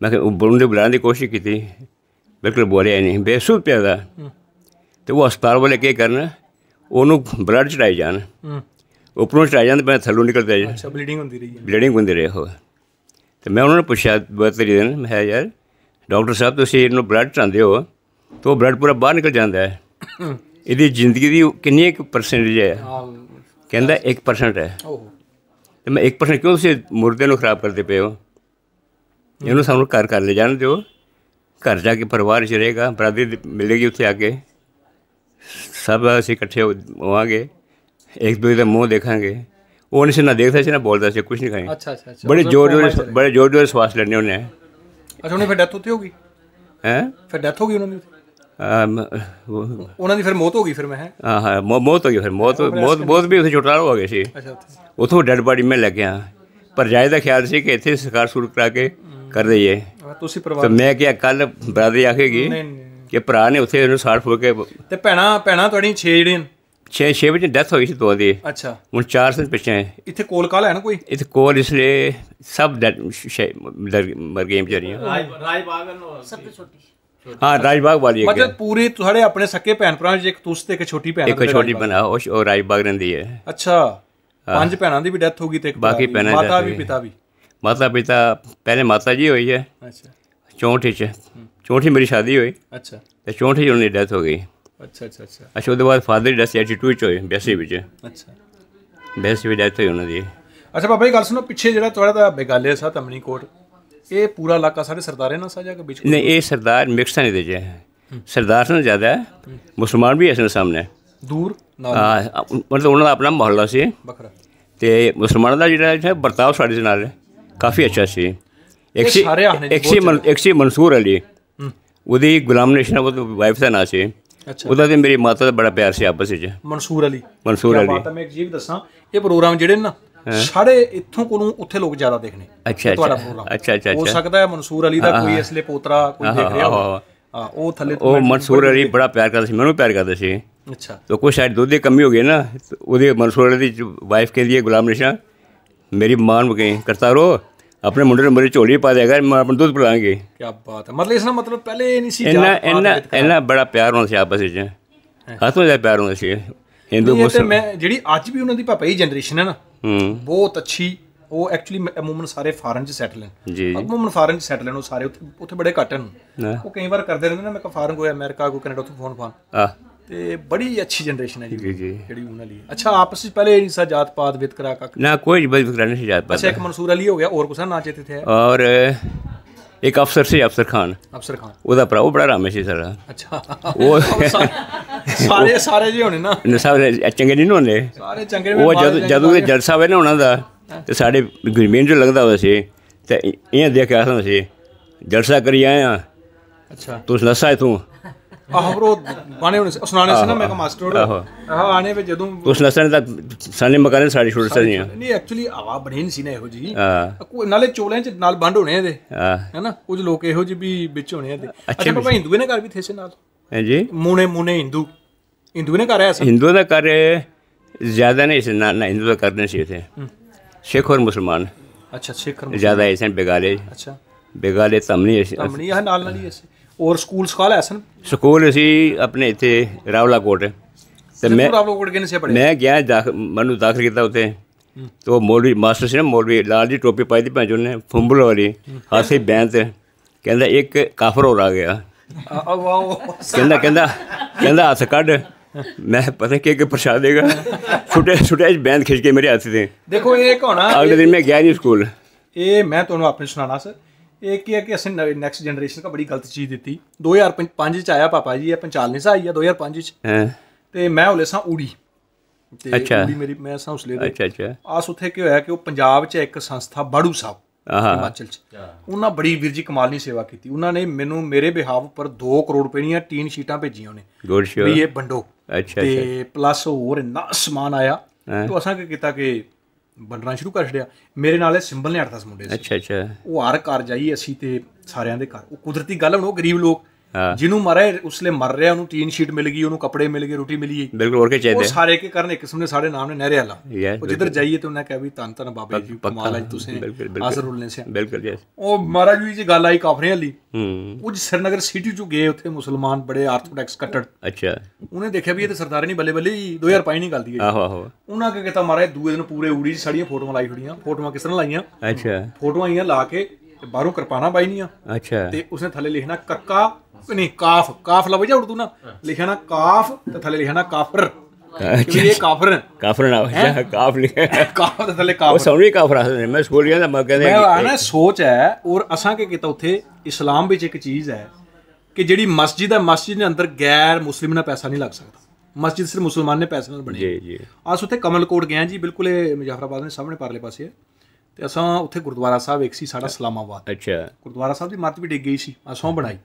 ਮੈਂ ਕਿ ਬੋਲਣ ਦੀ ਬੁਲਾਉਣ ਦੀ ਕੋਸ਼ਿਸ਼ ਕੀਤੀ ਬਿਲਕੁਲ ਬੋਲਿਆ ਨਹੀਂ ਬੇਸੁੱਧ ਪਿਆ ਦਾ ਤੇ ਉਹ ਹਸਪਤਾਲ ਵਾਲੇ ਕੀ ਕਰਨ ਉਹਨੂੰ ਬਲੱਡ ਚੜਾਈ ਜਾਣ ਉਪਰੋਂ ਚੜਾਈ ਜਾਂਦੇ ਮੈਂ ਥੱਲੋਂ ਨਿਕਲਦਾ ਅੱਛਾ ਬਲੀਡਿੰਗ ਹੁੰਦੀ ਰਹੀ ਹੈ ਬਲੀਡਿੰਗ ਹੁੰਦੀ ਰਹੀ ਹੋਵੇ ਤੇ ਮੈਂ ਉਹਨਾਂ ਨੂੰ ਪੁੱਛਿਆ ਬਤਰੀ ਦਿਨ ਮੈਂ ਯਾਰ ਡਾਕਟਰ ਸਾਹਿਬ ਤੁਸੀਂ ਇਹਨੂੰ ਬਲੱਡ ਚਾਹੁੰਦੇ ਹੋ ਤਾਂ ਉਹ ਬਲੱਡ ਪੂਰਾ ਬਾਹਰ ਨਿਕਲ ਜਾਂਦਾ ਹੈ ਇਹਦੀ ਜ਼ਿੰਦਗੀ ਦੀ ਕਿੰਨੀ ਇੱਕ ਪਰਸੈਂਟੇਜ ਹੈ ਕਹਿੰਦਾ 1% ਹੈ ਤੇ ਮੈਂ 1% ਕਿਉਂ ਤੁਸੀਂ ਮੁਰਦੇ ਨੂੰ ਖਰਾਬ ਕਰਦੇ ਪਏ ਹੋ ਇਹਨੂੰ ਸਾਨੂੰ ਕਰ ਕਰ ਲੈ ਜਾਣ ਦਿਓ ਘਰ ਜਾ ਕੇ ਪਰਿਵਾਰ ਚ ਰਹੇਗਾ ਬਰਾਦਰੀ ਮਿਲੇਗੀ ਉੱਥੇ ਆ ਕੇ ਸਭ ਅਸੀਂ ਇਕੱਠੇ ਹੋਵਾਂਗੇ ਇੱਕ ਦੂਜੇ ਦਾ ਮੂੰਹ ਦੇਖਾਂਗੇ ਉਹ ਨਹੀਂ ਸੀ ਨਾ ਦੇਖਦਾ ਸੀ ਨਾ ਬੋਲਦਾ ਸੀ ਕੁਝ ਨਹੀਂ ਖਾਈ ਅੱਛਾ ਅੱਛਾ ਅੱਛਾ ਬੜੇ ਜ਼ੋਰ ਜ਼ੋਰ ਬੜੇ ਜ਼ੋਰ ਜ਼ੋਰ ਸਵਾਸ ਲੈਣੇ ਉਹਨੇ ਅੱਛਾ ਉਹਨੇ ਫਿਰ ਡੈਥ ਉੱਤੇ ਹੋ ਗਈ ਹੈ ਫਿਰ ਡੈਥ ਹੋ ਗਈ ਉਹਨਾਂ ਦੀ ਉਹਨਾਂ ਦੀ ਫਿਰ ਮੌਤ ਹੋ ਗਈ ਫਿਰ ਮੈਂ ਹੈ ਹਾਂ ਹਾਂ ਮੌਤ ਹੋ ਗਈ ਫਿਰ ਮੌਤ ਮੌਤ ਬਹੁਤ ਵੀ ਉਥੇ ਛੁਟਾਲ ਹੋ ਗਏ ਸੀ ਅੱਛਾ ਉਥੋਂ ਡੈਡ ਬਾਡੀ ਮੈਂ ਲੈ ਗਿਆ ਪਰ ਜਾਇ ਦਾ ਖਿਆਲ ਸੀ ਕਿ ਇੱਥੇ ਸਰਕਾਰ ਸ਼ੁਰੂ ਕਰਾ ਕੇ ਕਰ ਦਈਏ ਤੁਸੀਂ ਪਰਵਾਹ ਤੇ ਮੈਂ ਕਿਹਾ ਕੱਲ ਬਰਾਦਰ ਆਖੇਗੀ ਕਿ ਭਰਾ ਨੇ ਉਥੇ ਉਹਨੂੰ ਸਾੜ ਫੋੜ ਕੇ ਤੇ ਭੈਣਾ ਭੈਣਾ ਤੁਹਾਡੀ 6 ਜਿਹੜੀਆਂ 6 6 ਵਿੱਚ ਡੈਥ ਹੋਈ ਸੀ ਦੋ ਦੀ ਅੱਛਾ ਹੁਣ 4 ਸਾਲ ਪਿੱਛੇ ਹੈ ਇੱਥੇ ਕੋਲ ਕਾਲ ਹੈ ਨਾ ਕੋਈ ਇੱਥੇ ਕੋਲ ਇਸ ਲਈ ਸਭ ਮਰ ਗਏ ਵਿਚਾਰੀਆਂ ਰਾਜ ਬਾਗਨ ਸਭ ਤੋਂ ਛੋਟੀ ਹਾਂ ਰਾਜਬਾਗ ਵਾਲੀ ਹੈ ਮਤਲਬ ਪੂਰੇ ਤੁਹਾਡੇ ਆਪਣੇ ਸਕੇ ਭੈਣ ਭਰਾ ਵਿੱਚ ਇੱਕ ਤੁਸੀਂ ਤੇ ਇੱਕ ਛੋਟੀ ਭੈਣ ਇੱਕ ਛੋਟੀ ਭੈਣ ਉਹ ਰਾਜਬਾਗ ਰਹਿੰਦੀ ਹੈ ਅੱਛਾ ਪੰਜ ਭੈਣਾਂ ਦੀ ਵੀ ਡੈਥ ਹੋ ਗਈ ਤੇ ਇੱਕ ਬਾਕੀ ਭੈਣਾਂ ਦੀ ਮਾਤਾ ਵੀ ਪਿਤਾ ਵੀ ਮਾਤਾ ਪਿਤਾ ਪਹਿਲੇ ਮਾਤਾ ਜੀ ਹੋਈ ਹੈ ਅੱਛਾ 64 ਚ 64 ਮੇਰੀ ਸ਼ਾਦੀ ਹੋਈ ਅੱਛਾ ਤੇ 64 ਚ ਉਹਨਾਂ ਡੈਥ ਹੋ ਗਈ ਅੱਛਾ ਅੱਛਾ ਅੱਛਾ ਅੱਛਾ ਉਹਦੇ ਬਾਅਦ ਫਾਦਰ ਦੀ ਡੈਥ ਐਟੀਟਿਊਡ ਵਿੱਚ ਹੋਈ ਬੈਸੀ ਵਿੱਚ ਅੱਛਾ ਬੈਸੀ ਵਿੱਚ ਡੈਥ ਹੋਈ ਉਹਨਾਂ ਦੀ ਅੱਛਾ ਬਾਬਾ ਜੀ ਗੱਲ ਸੁਣੋ ਪਿੱਛੇ ਜਿਹੜਾ ਤੁਹਾਡਾ ਦਾ ਬੇਗਾਲੇ ਸਾਹ ਤਮਨੀ ਕੋਟ ਇਹ ਪੂਰਾ ਇਲਾਕਾ ਸਾਰੇ ਸਰਦਾਰਾਂ ਨਾਲ ਸਾਜਾ ਕੇ ਵਿੱਚ ਨਹੀਂ ਇਹ ਸਰਦਾਰ ਮਿਕਸ ਨਹੀਂ ਦੇ ਜੇ ਸਰਦਾਰ ਨਾਲ ਜ਼ਿਆਦਾ ਮੁਸਲਮਾਨ ਵੀ ਇਸ ਸਾਹਮਣੇ ਦੂਰ ਨਾਲ ਮਤਲਬ ਉਹਨਾਂ ਦਾ ਆਪਣਾ ਮਹੱਲਾ ਸੀ ਵੱਖਰਾ ਤੇ ਮੁਸਲਮਾਨਾਂ ਦਾ ਜਿਹੜਾ ਹੈ ਵਰਤਾਵ ਸਾਡੇ ਨਾਲ ਕਾਫੀ ਅੱਛਾ ਸੀ ਇੱਕ ਸੀ ਇੱਕ ਸੀ ਮਨਸੂਰ ਅਲੀ ਉਹਦੀ ਗੁਲਾਮ ਨਸ਼ਨਾ ਉਹ ਵਾਈਫ ਦਾ ਨਾਂ ਸੀ ਅੱਛਾ ਉਹਦਾ ਤੇ ਮੇਰੀ ਮਾਤਾ ਦਾ ਬੜਾ ਪਿਆਰ ਸੀ ਆਪਸ ਵਿੱਚ ਮਨਸੂਰ ਅਲੀ ਮਨਸੂਰ ਅਲੀ ਮਾਤਾ ਮੈਂ ਇੱਕ ਜੀਵ ਦੱਸਾਂ ਇਹ ਪ੍ਰੋਗਰਾਮ ਜਿਹੜੇ ਨਾ ਸਾਰੇ ਇੱਥੋਂ ਕੋਲੋਂ ਉੱਥੇ ਲੋਕ ਜ਼ਿਆਦਾ ਦੇਖਣੇ ਅੱਛਾ ਤੁਹਾਡਾ ਪ੍ਰੋਗਰਾਮ ਅੱਛਾ ਅੱਛਾ ਹੋ ਸਕਦਾ ਹੈ ਮਨਸੂਰ ਅਲੀ ਦਾ ਕੋਈ ਇਸ ਲਈ ਪੋਤਰਾ ਕੋਈ ਦੇਖ ਰਿਹਾ ਹੋਵੇ ਹਾਂ ਉਹ ਥੱਲੇ ਉਹ ਮਨਸੂਰ ਅਲੀ ਬੜਾ ਪਿਆਰ ਕਰਦਾ ਸੀ ਮੈਨੂੰ ਪਿਆਰ ਕਰਦਾ ਸੀ ਅੱਛਾ ਤਾਂ ਕੋਈ ਸ਼ਾਇਦ ਦੁੱਧ ਦੀ ਕਮੀ ਹੋ ਗਈ ਨਾ ਉਹਦੇ ਮਨਸੂਰ ਅਲੀ ਦੀ ਵਾਈਫ ਕੇ ਲਈ ਗੁਲਾਮ ਨਿਸ਼ਾ ਮੇਰੀ ਮਾਂ ਨੂੰ ਕਹੇ ਕਰਤਾਰੋ ਆਪਣੇ ਮੁੰਡੇ ਨੂੰ ਮੇਰੇ ਝੋਲੀ ਪਾ ਦੇਗਾ ਮੈਂ ਆਪਣਾ ਦੁੱਧ ਪਿਲਾਵਾਂਗੇ ਕੀ ਬਾਤ ਹੈ ਮਤਲਬ ਇਸ ਨਾਲ ਮਤਲਬ ਪਹਿਲੇ ਇਹ ਨਹੀਂ ਸੀ ਇੰਨਾ ਇੰਨਾ ਇੰਨਾ ਬੜਾ ਪਿਆਰ ਹੁੰਦਾ ਸੀ ਆਪਸ ਵਿੱਚ ਹੱਥੋਂ ਦਾ ਪਿਆਰ ਹੁੰਦਾ ਸੀ ਹਿੰਦੂ ਮੁਸਲਮਾਨ ਮੈਂ ਜਿਹੜੀ ਅੱਜ ਵੀ ਉਹਨਾਂ ਦੀ ਪਾਪਾ ਹੀ ਜਨਰੇਸ਼ਨ ਹੈ ਨਾ ਹੂੰ ਬਹੁਤ ਅੱਛੀ ਉਹ ਐਕਚੁਅਲੀ ਮੂਮਨ ਸਾਰੇ ਫਾਰਨ ਚ ਸੈਟਲ ਹਨ ਜੀ ਮੂਮਨ ਫਾਰਨ ਚ ਸੈਟਲ ਹਨ ਉਹ ਸਾਰੇ ਉੱਥੇ ਉੱਥੇ ਬੜੇ ਘੱਟ ਹਨ ਉਹ ਕਈ ਵਾਰ ਕਰਦੇ ਰਹਿੰਦੇ ਨੇ ਮੈਂ ਕਾ ਫਾਰਨ ਗਿਆ ਅਮਰੀਕਾ ਕੋ ਕੈਨੇਡਾ ਤੋਂ ਫੋਨ ਫਾਨ ਤੇ ਬੜੀ ਅੱਛੀ ਜਨਰੇਸ਼ਨ ਹੈ ਜੀ ਜਿਹੜੀ ਉਹਨਾਂ ਲਈ ਅੱਛਾ ਆਪਸ ਵਿੱਚ ਪਹਿਲੇ ਨਹੀਂ ਸਾ ਜਾਤ ਪਾਤ ਵਿਤਕਰਾ पात ਕਾ ਨਾ ਕੋਈ कोई ਵਿਤਕਰਾ ਨਹੀਂ नहीं ਜਾਤ ਪਾਤ ਅੱਛਾ ਇੱਕ ਮਨਸੂਰ ਅਲੀ ਹੋ ਗਿਆ और कुछ ਨਾ ਚੇਤੇ ਤੇ ਔਰ ਇੱਕ ਅਫਸਰ ਸੀ ਅਫਸਰ ਖਾਨ ਅਫਸਰ ਖਾਨ ਉਹਦਾ ਭਰਾ ਉਹ ਬੜਾ ਰਾਮੇ ਸੀ ਸਾਰਾ ਅੱਛਾ ਉਹ ਸਾਰੇ ਸਾਰੇ ਜੀ ਹੋਣੇ ਨਾ ਸਾਰੇ ਚੰਗੇ ਨਹੀਂ ਹੋਣੇ ਸਾਰੇ ਚੰਗੇ ਉਹ ਜਦੋਂ ਜਦੋਂ ਇਹ ਜੱਜ ਸਾਹਿਬ ਨੇ ਉਹਨਾਂ ਦਾ ਤੇ ਸਾਡੇ ਗੁਰਮੀਨ ਜੋ ਲੱਗਦਾ ਹੋਇਆ ਸੀ ਤੇ ਇਹ ਦੇਖਿਆ ਸੀ ਜਲਸਾ ਕਰੀ ਆਇਆ ਅੱਛਾ ਤੂੰ ਨਸਾ ਤੂੰ ਆਹ ਬਰੋ ਬਾਣੇ ਹੁਣ ਸੁਣਾਣੇ ਸੀ ਨਾ ਮੈਂ ਕਾ ਮਾਸਟਰ ਆਹ ਆਣੇ ਵਿੱਚ ਜਦੋਂ ਉਸ ਨਸਣ ਤੱਕ ਸਾਨੇ ਮਕਾਨੇ ਸਾਡੀ ਛੋੜ ਸਦੀਆਂ ਨਹੀਂ ਐਕਚੁਅਲੀ ਆਵਾ ਬਣੇ ਨਹੀਂ ਸੀ ਨਾ ਇਹੋ ਜੀ ਹਾਂ ਨਾਲੇ ਚੋਲਿਆਂ ਚ ਨਾਲ ਬੰਡ ਹੋਣੇ ਇਹਦੇ ਹੈਨਾ ਕੁਝ ਲੋਕ ਇਹੋ ਜੀ ਵੀ ਵਿੱਚ ਹੋਣੇ ਇਹਦੇ ਅੱਛਾ ਬਾਬਾ ਹਿੰਦੂ ਇਹਨਾਂ ਘਰ ਵੀ ਥੇਸੇ ਨਾਲ ਜੀ ਮੂਨੇ ਮੂਨੇ ਹਿੰਦੂ ਹਿੰਦੂ ਨੇ ਕਰ ਰਿਹਾ ਸੀ ਹਿੰਦੂ ਦਾ ਕਰ ਜ਼ਿਆਦਾ ਨਹੀਂ ਸੀ ਨਾ ਹਿੰਦੂ ਦਾ ਕਰਨੇ ਸੀ ਇਥੇ ਸਿੱਖ ਹੋਰ ਮੁਸਲਮਾਨ ਅੱਛਾ ਸਿੱਖ ਹੋਰ ਜ਼ਿਆਦਾ ਐਸੇ ਬਿਗਾਲੇ ਅੱਛਾ ਬਿਗਾਲੇ ਤਮਨੀ ਐਸੇ ਤਮਨੀ ਨਾਲ ਨਾਲ ਹੀ ਐਸੇ ਔਰ ਸਕੂਲ ਸਕਾਲ है ਸਨ ਸਕੂਲ ਅਸੀਂ ਆਪਣੇ ਇੱਥੇ ਰਾਵਲਾ ਕੋਟ ਤੇ ਮੈਂ ਰਾਵਲਾ ਕੋਟ ਕਿਨੇ ਸੇ ਪੜ੍ਹੇ ਮੈਂ ਗਿਆ ਮੈਨੂੰ ਦਾਖਲ ਕੀਤਾ ਉੱਥੇ ਤੋ ਮੋਲਵੀ ਮਾਸਟਰ ਸੀ ਨਾ ਮੋਲਵੀ ਲਾਲ ਜੀ ਟੋਪੀ ਪਾਈ ਦੀ ਭੈਣ ਚੋਦ ਨੇ ਫੁੰਬਲ ਵਾਲੀ ਹਾਸੇ ਬੈਂਤ ਕਹਿੰਦਾ ਇੱਕ ਕਾਫਰ ਹੋਰ ਆ ਗਿਆ ਕਹਿੰਦਾ ਕਹਿੰਦਾ ਕਹਿੰਦਾ ਹੱਥ ਕੱਢ ਮੈਂ ਪਤਾ ਕਿ ਕਿ ਪ੍ਰਸ਼ਾਦ ਦੇਗਾ ਛੁੱਟੇ ਛੁੱਟੇ ਜ ਬੈਂਦ ਖਿੱਚ ਕੇ ਮੇਰੇ ਹੱਥ ਤੇ ਦੇਖੋ ਇਹ ਕੋਣਾ ਅਗਲੇ ਦਿਨ ਮੈਂ ਗਿਆ ਨਹੀਂ ਸਕੂਲ ਇਹ ਮੈਂ ਤੁਹਾਨੂੰ ਆਪਣੇ ਸੁਣਾਣਾ ਸਰ ਹੈ ਕਿ ਅਸੀਂ असने ਨੈਕਸਟ ਜਨਰੇਸ਼ਨ ਦਾ ਬੜੀ ਗਲਤ ਚੀਜ਼ ਦਿੱਤੀ 2005 ਚ ਆਇਆ ਪਾਪਾ ਜੀ ਇਹ ਪੰਚਾਲ ਨਹੀਂ ਆਈ ਆ 2005 ਚ ਤੇ ਮੈਂ ਹੁਲੇ ਸਾਂ ਤੇ ਉੜੀ ਮੇਰੀ ਮੈਂ ਸਾਂ ਹੁਸਲੇ ਦੇ ਅੱਛਾ ਅੱਛਾ ਆਸ ਉਥੇ ਕੀ ਹੋਇਆ ਕਿ ਉਹ ਪੰਜਾਬ ਚ ਇੱਕ ਸੰਸਥਾ ਬਾੜੂ ਸਾਹਿਬ ਹਿਮਾਚਲ ਚ ਉਹਨਾਂ ਬੜੀ ਵੀਰ ਜੀ ਕਮਾਲ ਦੀ ਸੇਵਾ ਕੀਤੀ ਉਹਨਾਂ ਨੇ ਮੈਨੂੰ ਮੇਰੇ ਬਿਹਾਵ ਉੱਪਰ 2 ਕਰੋੜ ਰੁਪਏ ਦੀਆਂ ਟੀਨ ਸ਼ੀਟਾਂ ਭੇਜੀਆਂ ਉਹਨੇ ਵੀ ਇਹ ਬੰਡੋ ਅੱਛਾ ਅੱਛਾ ਤੇ ਪਲੱਸ ਹੋਰ ਨਾ ਸਮਾਨ ਆਇਆ ਤੋ ਅਸਾਂ ਕੀ ਕੀਤਾ ਕਿ ਬੰਨਣਾ ਸ਼ੁਰੂ ਕਰ ਛੜਿਆ ਮੇਰੇ ਨਾਲ ਇਹ ਸਿੰਬਲ ਨੇ 8-10 ਮੁੰਡੇ ਸੀ ਅੱਛਾ ਅੱਛਾ ਉਹ ਹਰ ਘਰ ਜਾਈ ਅਸੀਂ ਤੇ ਸਾਰਿਆਂ ਦੇ ਘਰ ਉਹ ਕੁਦਰਤੀ ਗੱਲ ਹੁਣ ਉਹ ਗਰੀਬ ਲੋਕ ਜਿਹਨੂੰ ਮਾਰੇ ਉਸਲੇ ਮਰ ਰਿਹਾ ਉਹਨੂੰ ਟੀਨ ਸ਼ੀਟ ਮਿਲ ਗਈ ਉਹਨੂੰ ਕੱਪੜੇ ਮਿਲ ਗਏ ਰੋਟੀ ਮਿਲੀ ਬਿਲਕੁਲ ਹੋਰ ਕੀ ਚਾਹੀਦਾ ਉਹ ਸਾਰੇ ਕੇ ਕਰਨ ਇੱਕ ਕਿਸਮ ਨੇ ਸਾਡੇ ਨਾਮ ਨੇ ਨਹਿਰੇ ਵਾਲਾ ਉਹ ਜਿੱਧਰ ਜਾਈਏ ਤੇ ਉਹਨਾਂ ਕਹੇ ਵੀ ਤਨ ਤਨ ਬਾਬੇ ਜੀ ਕਮਾਲ ਅੱਜ ਤੁਸੀਂ ਆਸਰ ਰੁਲਨੇ ਸੇ ਬਿਲਕੁਲ ਜੀ ਉਹ ਮਹਾਰਾਜ ਜੀ ਦੀ ਗੱਲ ਆਈ ਕਾਫਰੇ ਵਾਲੀ ਉਹ ਜੀ ਸਰਨਗਰ ਸਿਟੀ ਚ ਗਏ ਉੱਥੇ ਮੁਸਲਮਾਨ ਬੜੇ ਆਰਥੋਡਾਕਸ ਕੱਟੜ ਅੱਛਾ ਉਹਨੇ ਦੇਖਿਆ ਵੀ ਇਹ ਤੇ ਸਰਦਾਰ ਨਹੀਂ ਬੱਲੇ ਬੱਲੇ 2005 ਨਹੀਂ ਗਲਦੀ ਆਹੋ ਆਹੋ ਉਹਨਾਂ ਕਹੇ ਤਾਂ ਮਹਾਰਾਜ ਦੂਏ ਦਿਨ ਪੂਰੇ ਉੜੀ ਸਾਡੀਆਂ ਫੋਟੋਆਂ ਲਾਈ ਹੋੜੀਆਂ ਫੋਟੋਆਂ ਕਿਸ ਤਰ੍ਹਾਂ ਲਾਈਆਂ ਅੱਛਾ ਫੋਟੋਆਂ ਆਈਆਂ ਲਾ ਕੇ ਬਾਹਰੋਂ ਕਿਰਪਾਨਾ ਆ ਅੱਛਾ ਤੇ ਉਸਨੇ ਥੱਲੇ ਲਿਖਣਾ ਕੱਕਾ ਕਾਫ ਕਾਫ काफ लफ्ज ਉਰਦੂ ਨਾ ਲਿਖਿਆ ਨਾ ਕਾਫ ਤੇ ਥੱਲੇ ਲਿਖਿਆ ਨਾ ਕਾਫਰ ਕਿ ਇਹ ਕਾਫਰ ਕਾਫਰ ਨਾ ਜਾ ਕਾਫ ਲਿਖਿਆ ਕਾਫ ਤੇ ਥੱਲੇ ਕਾਫ ਉਹ ਸੌਰੀ ਕਾਫਰ ਆਸਦੇ ਮੈਂ ਸਕੂਲ ਗਿਆ ਤਾਂ ਮੈਂ ਕਹਿੰਦੇ ਮੈਂ ਆਣਾ ਸੋਚ ਹੈ ਔਰ ਅਸਾਂ ਕੀ ਕੀਤਾ ਉੱਥੇ ਇਸਲਾਮ ਵਿੱਚ ਇੱਕ ਚੀਜ਼ ਹੈ ਕਿ ਜਿਹੜੀ ਮਸਜਿਦ ਹੈ ਮਸਜਿਦ ਦੇ ਅੰਦਰ ਗੈਰ ਮੁਸਲਿਮ ਨਾਲ ਪੈਸਾ ਨਹੀਂ ਲੱਗ ਸਕਦਾ ਮਸਜਿਦ ਸਿਰ ਮੁਸਲਮਾਨ ਨੇ ਪੈਸੇ ਨਾਲ ਬਣੀ ਜੀ ਜੀ ਆਸ ਉੱਥੇ ਕਮਲਕੋਟ ਗਿਆ ਜੀ ਬਿਲਕੁਲ ਇਹ ਮੁਜ਼ਾਫਰਾਬਾਦ ਦੇ ਸਾਹਮਣੇ ਪਰਲੇ ਪਾਸੇ ਹੈ ਤੇ ਅਸਾਂ ਉੱਥੇ ਗੁਰਦੁਆਰਾ ਸਾਹਿਬ ਇੱਕ ਸੀ ਸਾਡਾ ਸਲਾਮਾਬਾਦ ਅੱਛਾ ਗੁਰਦੁਆਰਾ ਸਾਹਿਬ ਦੀ ਮਰਤ ਵੀ ਡਿੱਗ ਗਈ ਸੀ ਅਸਾਂ ਬਣਾਈ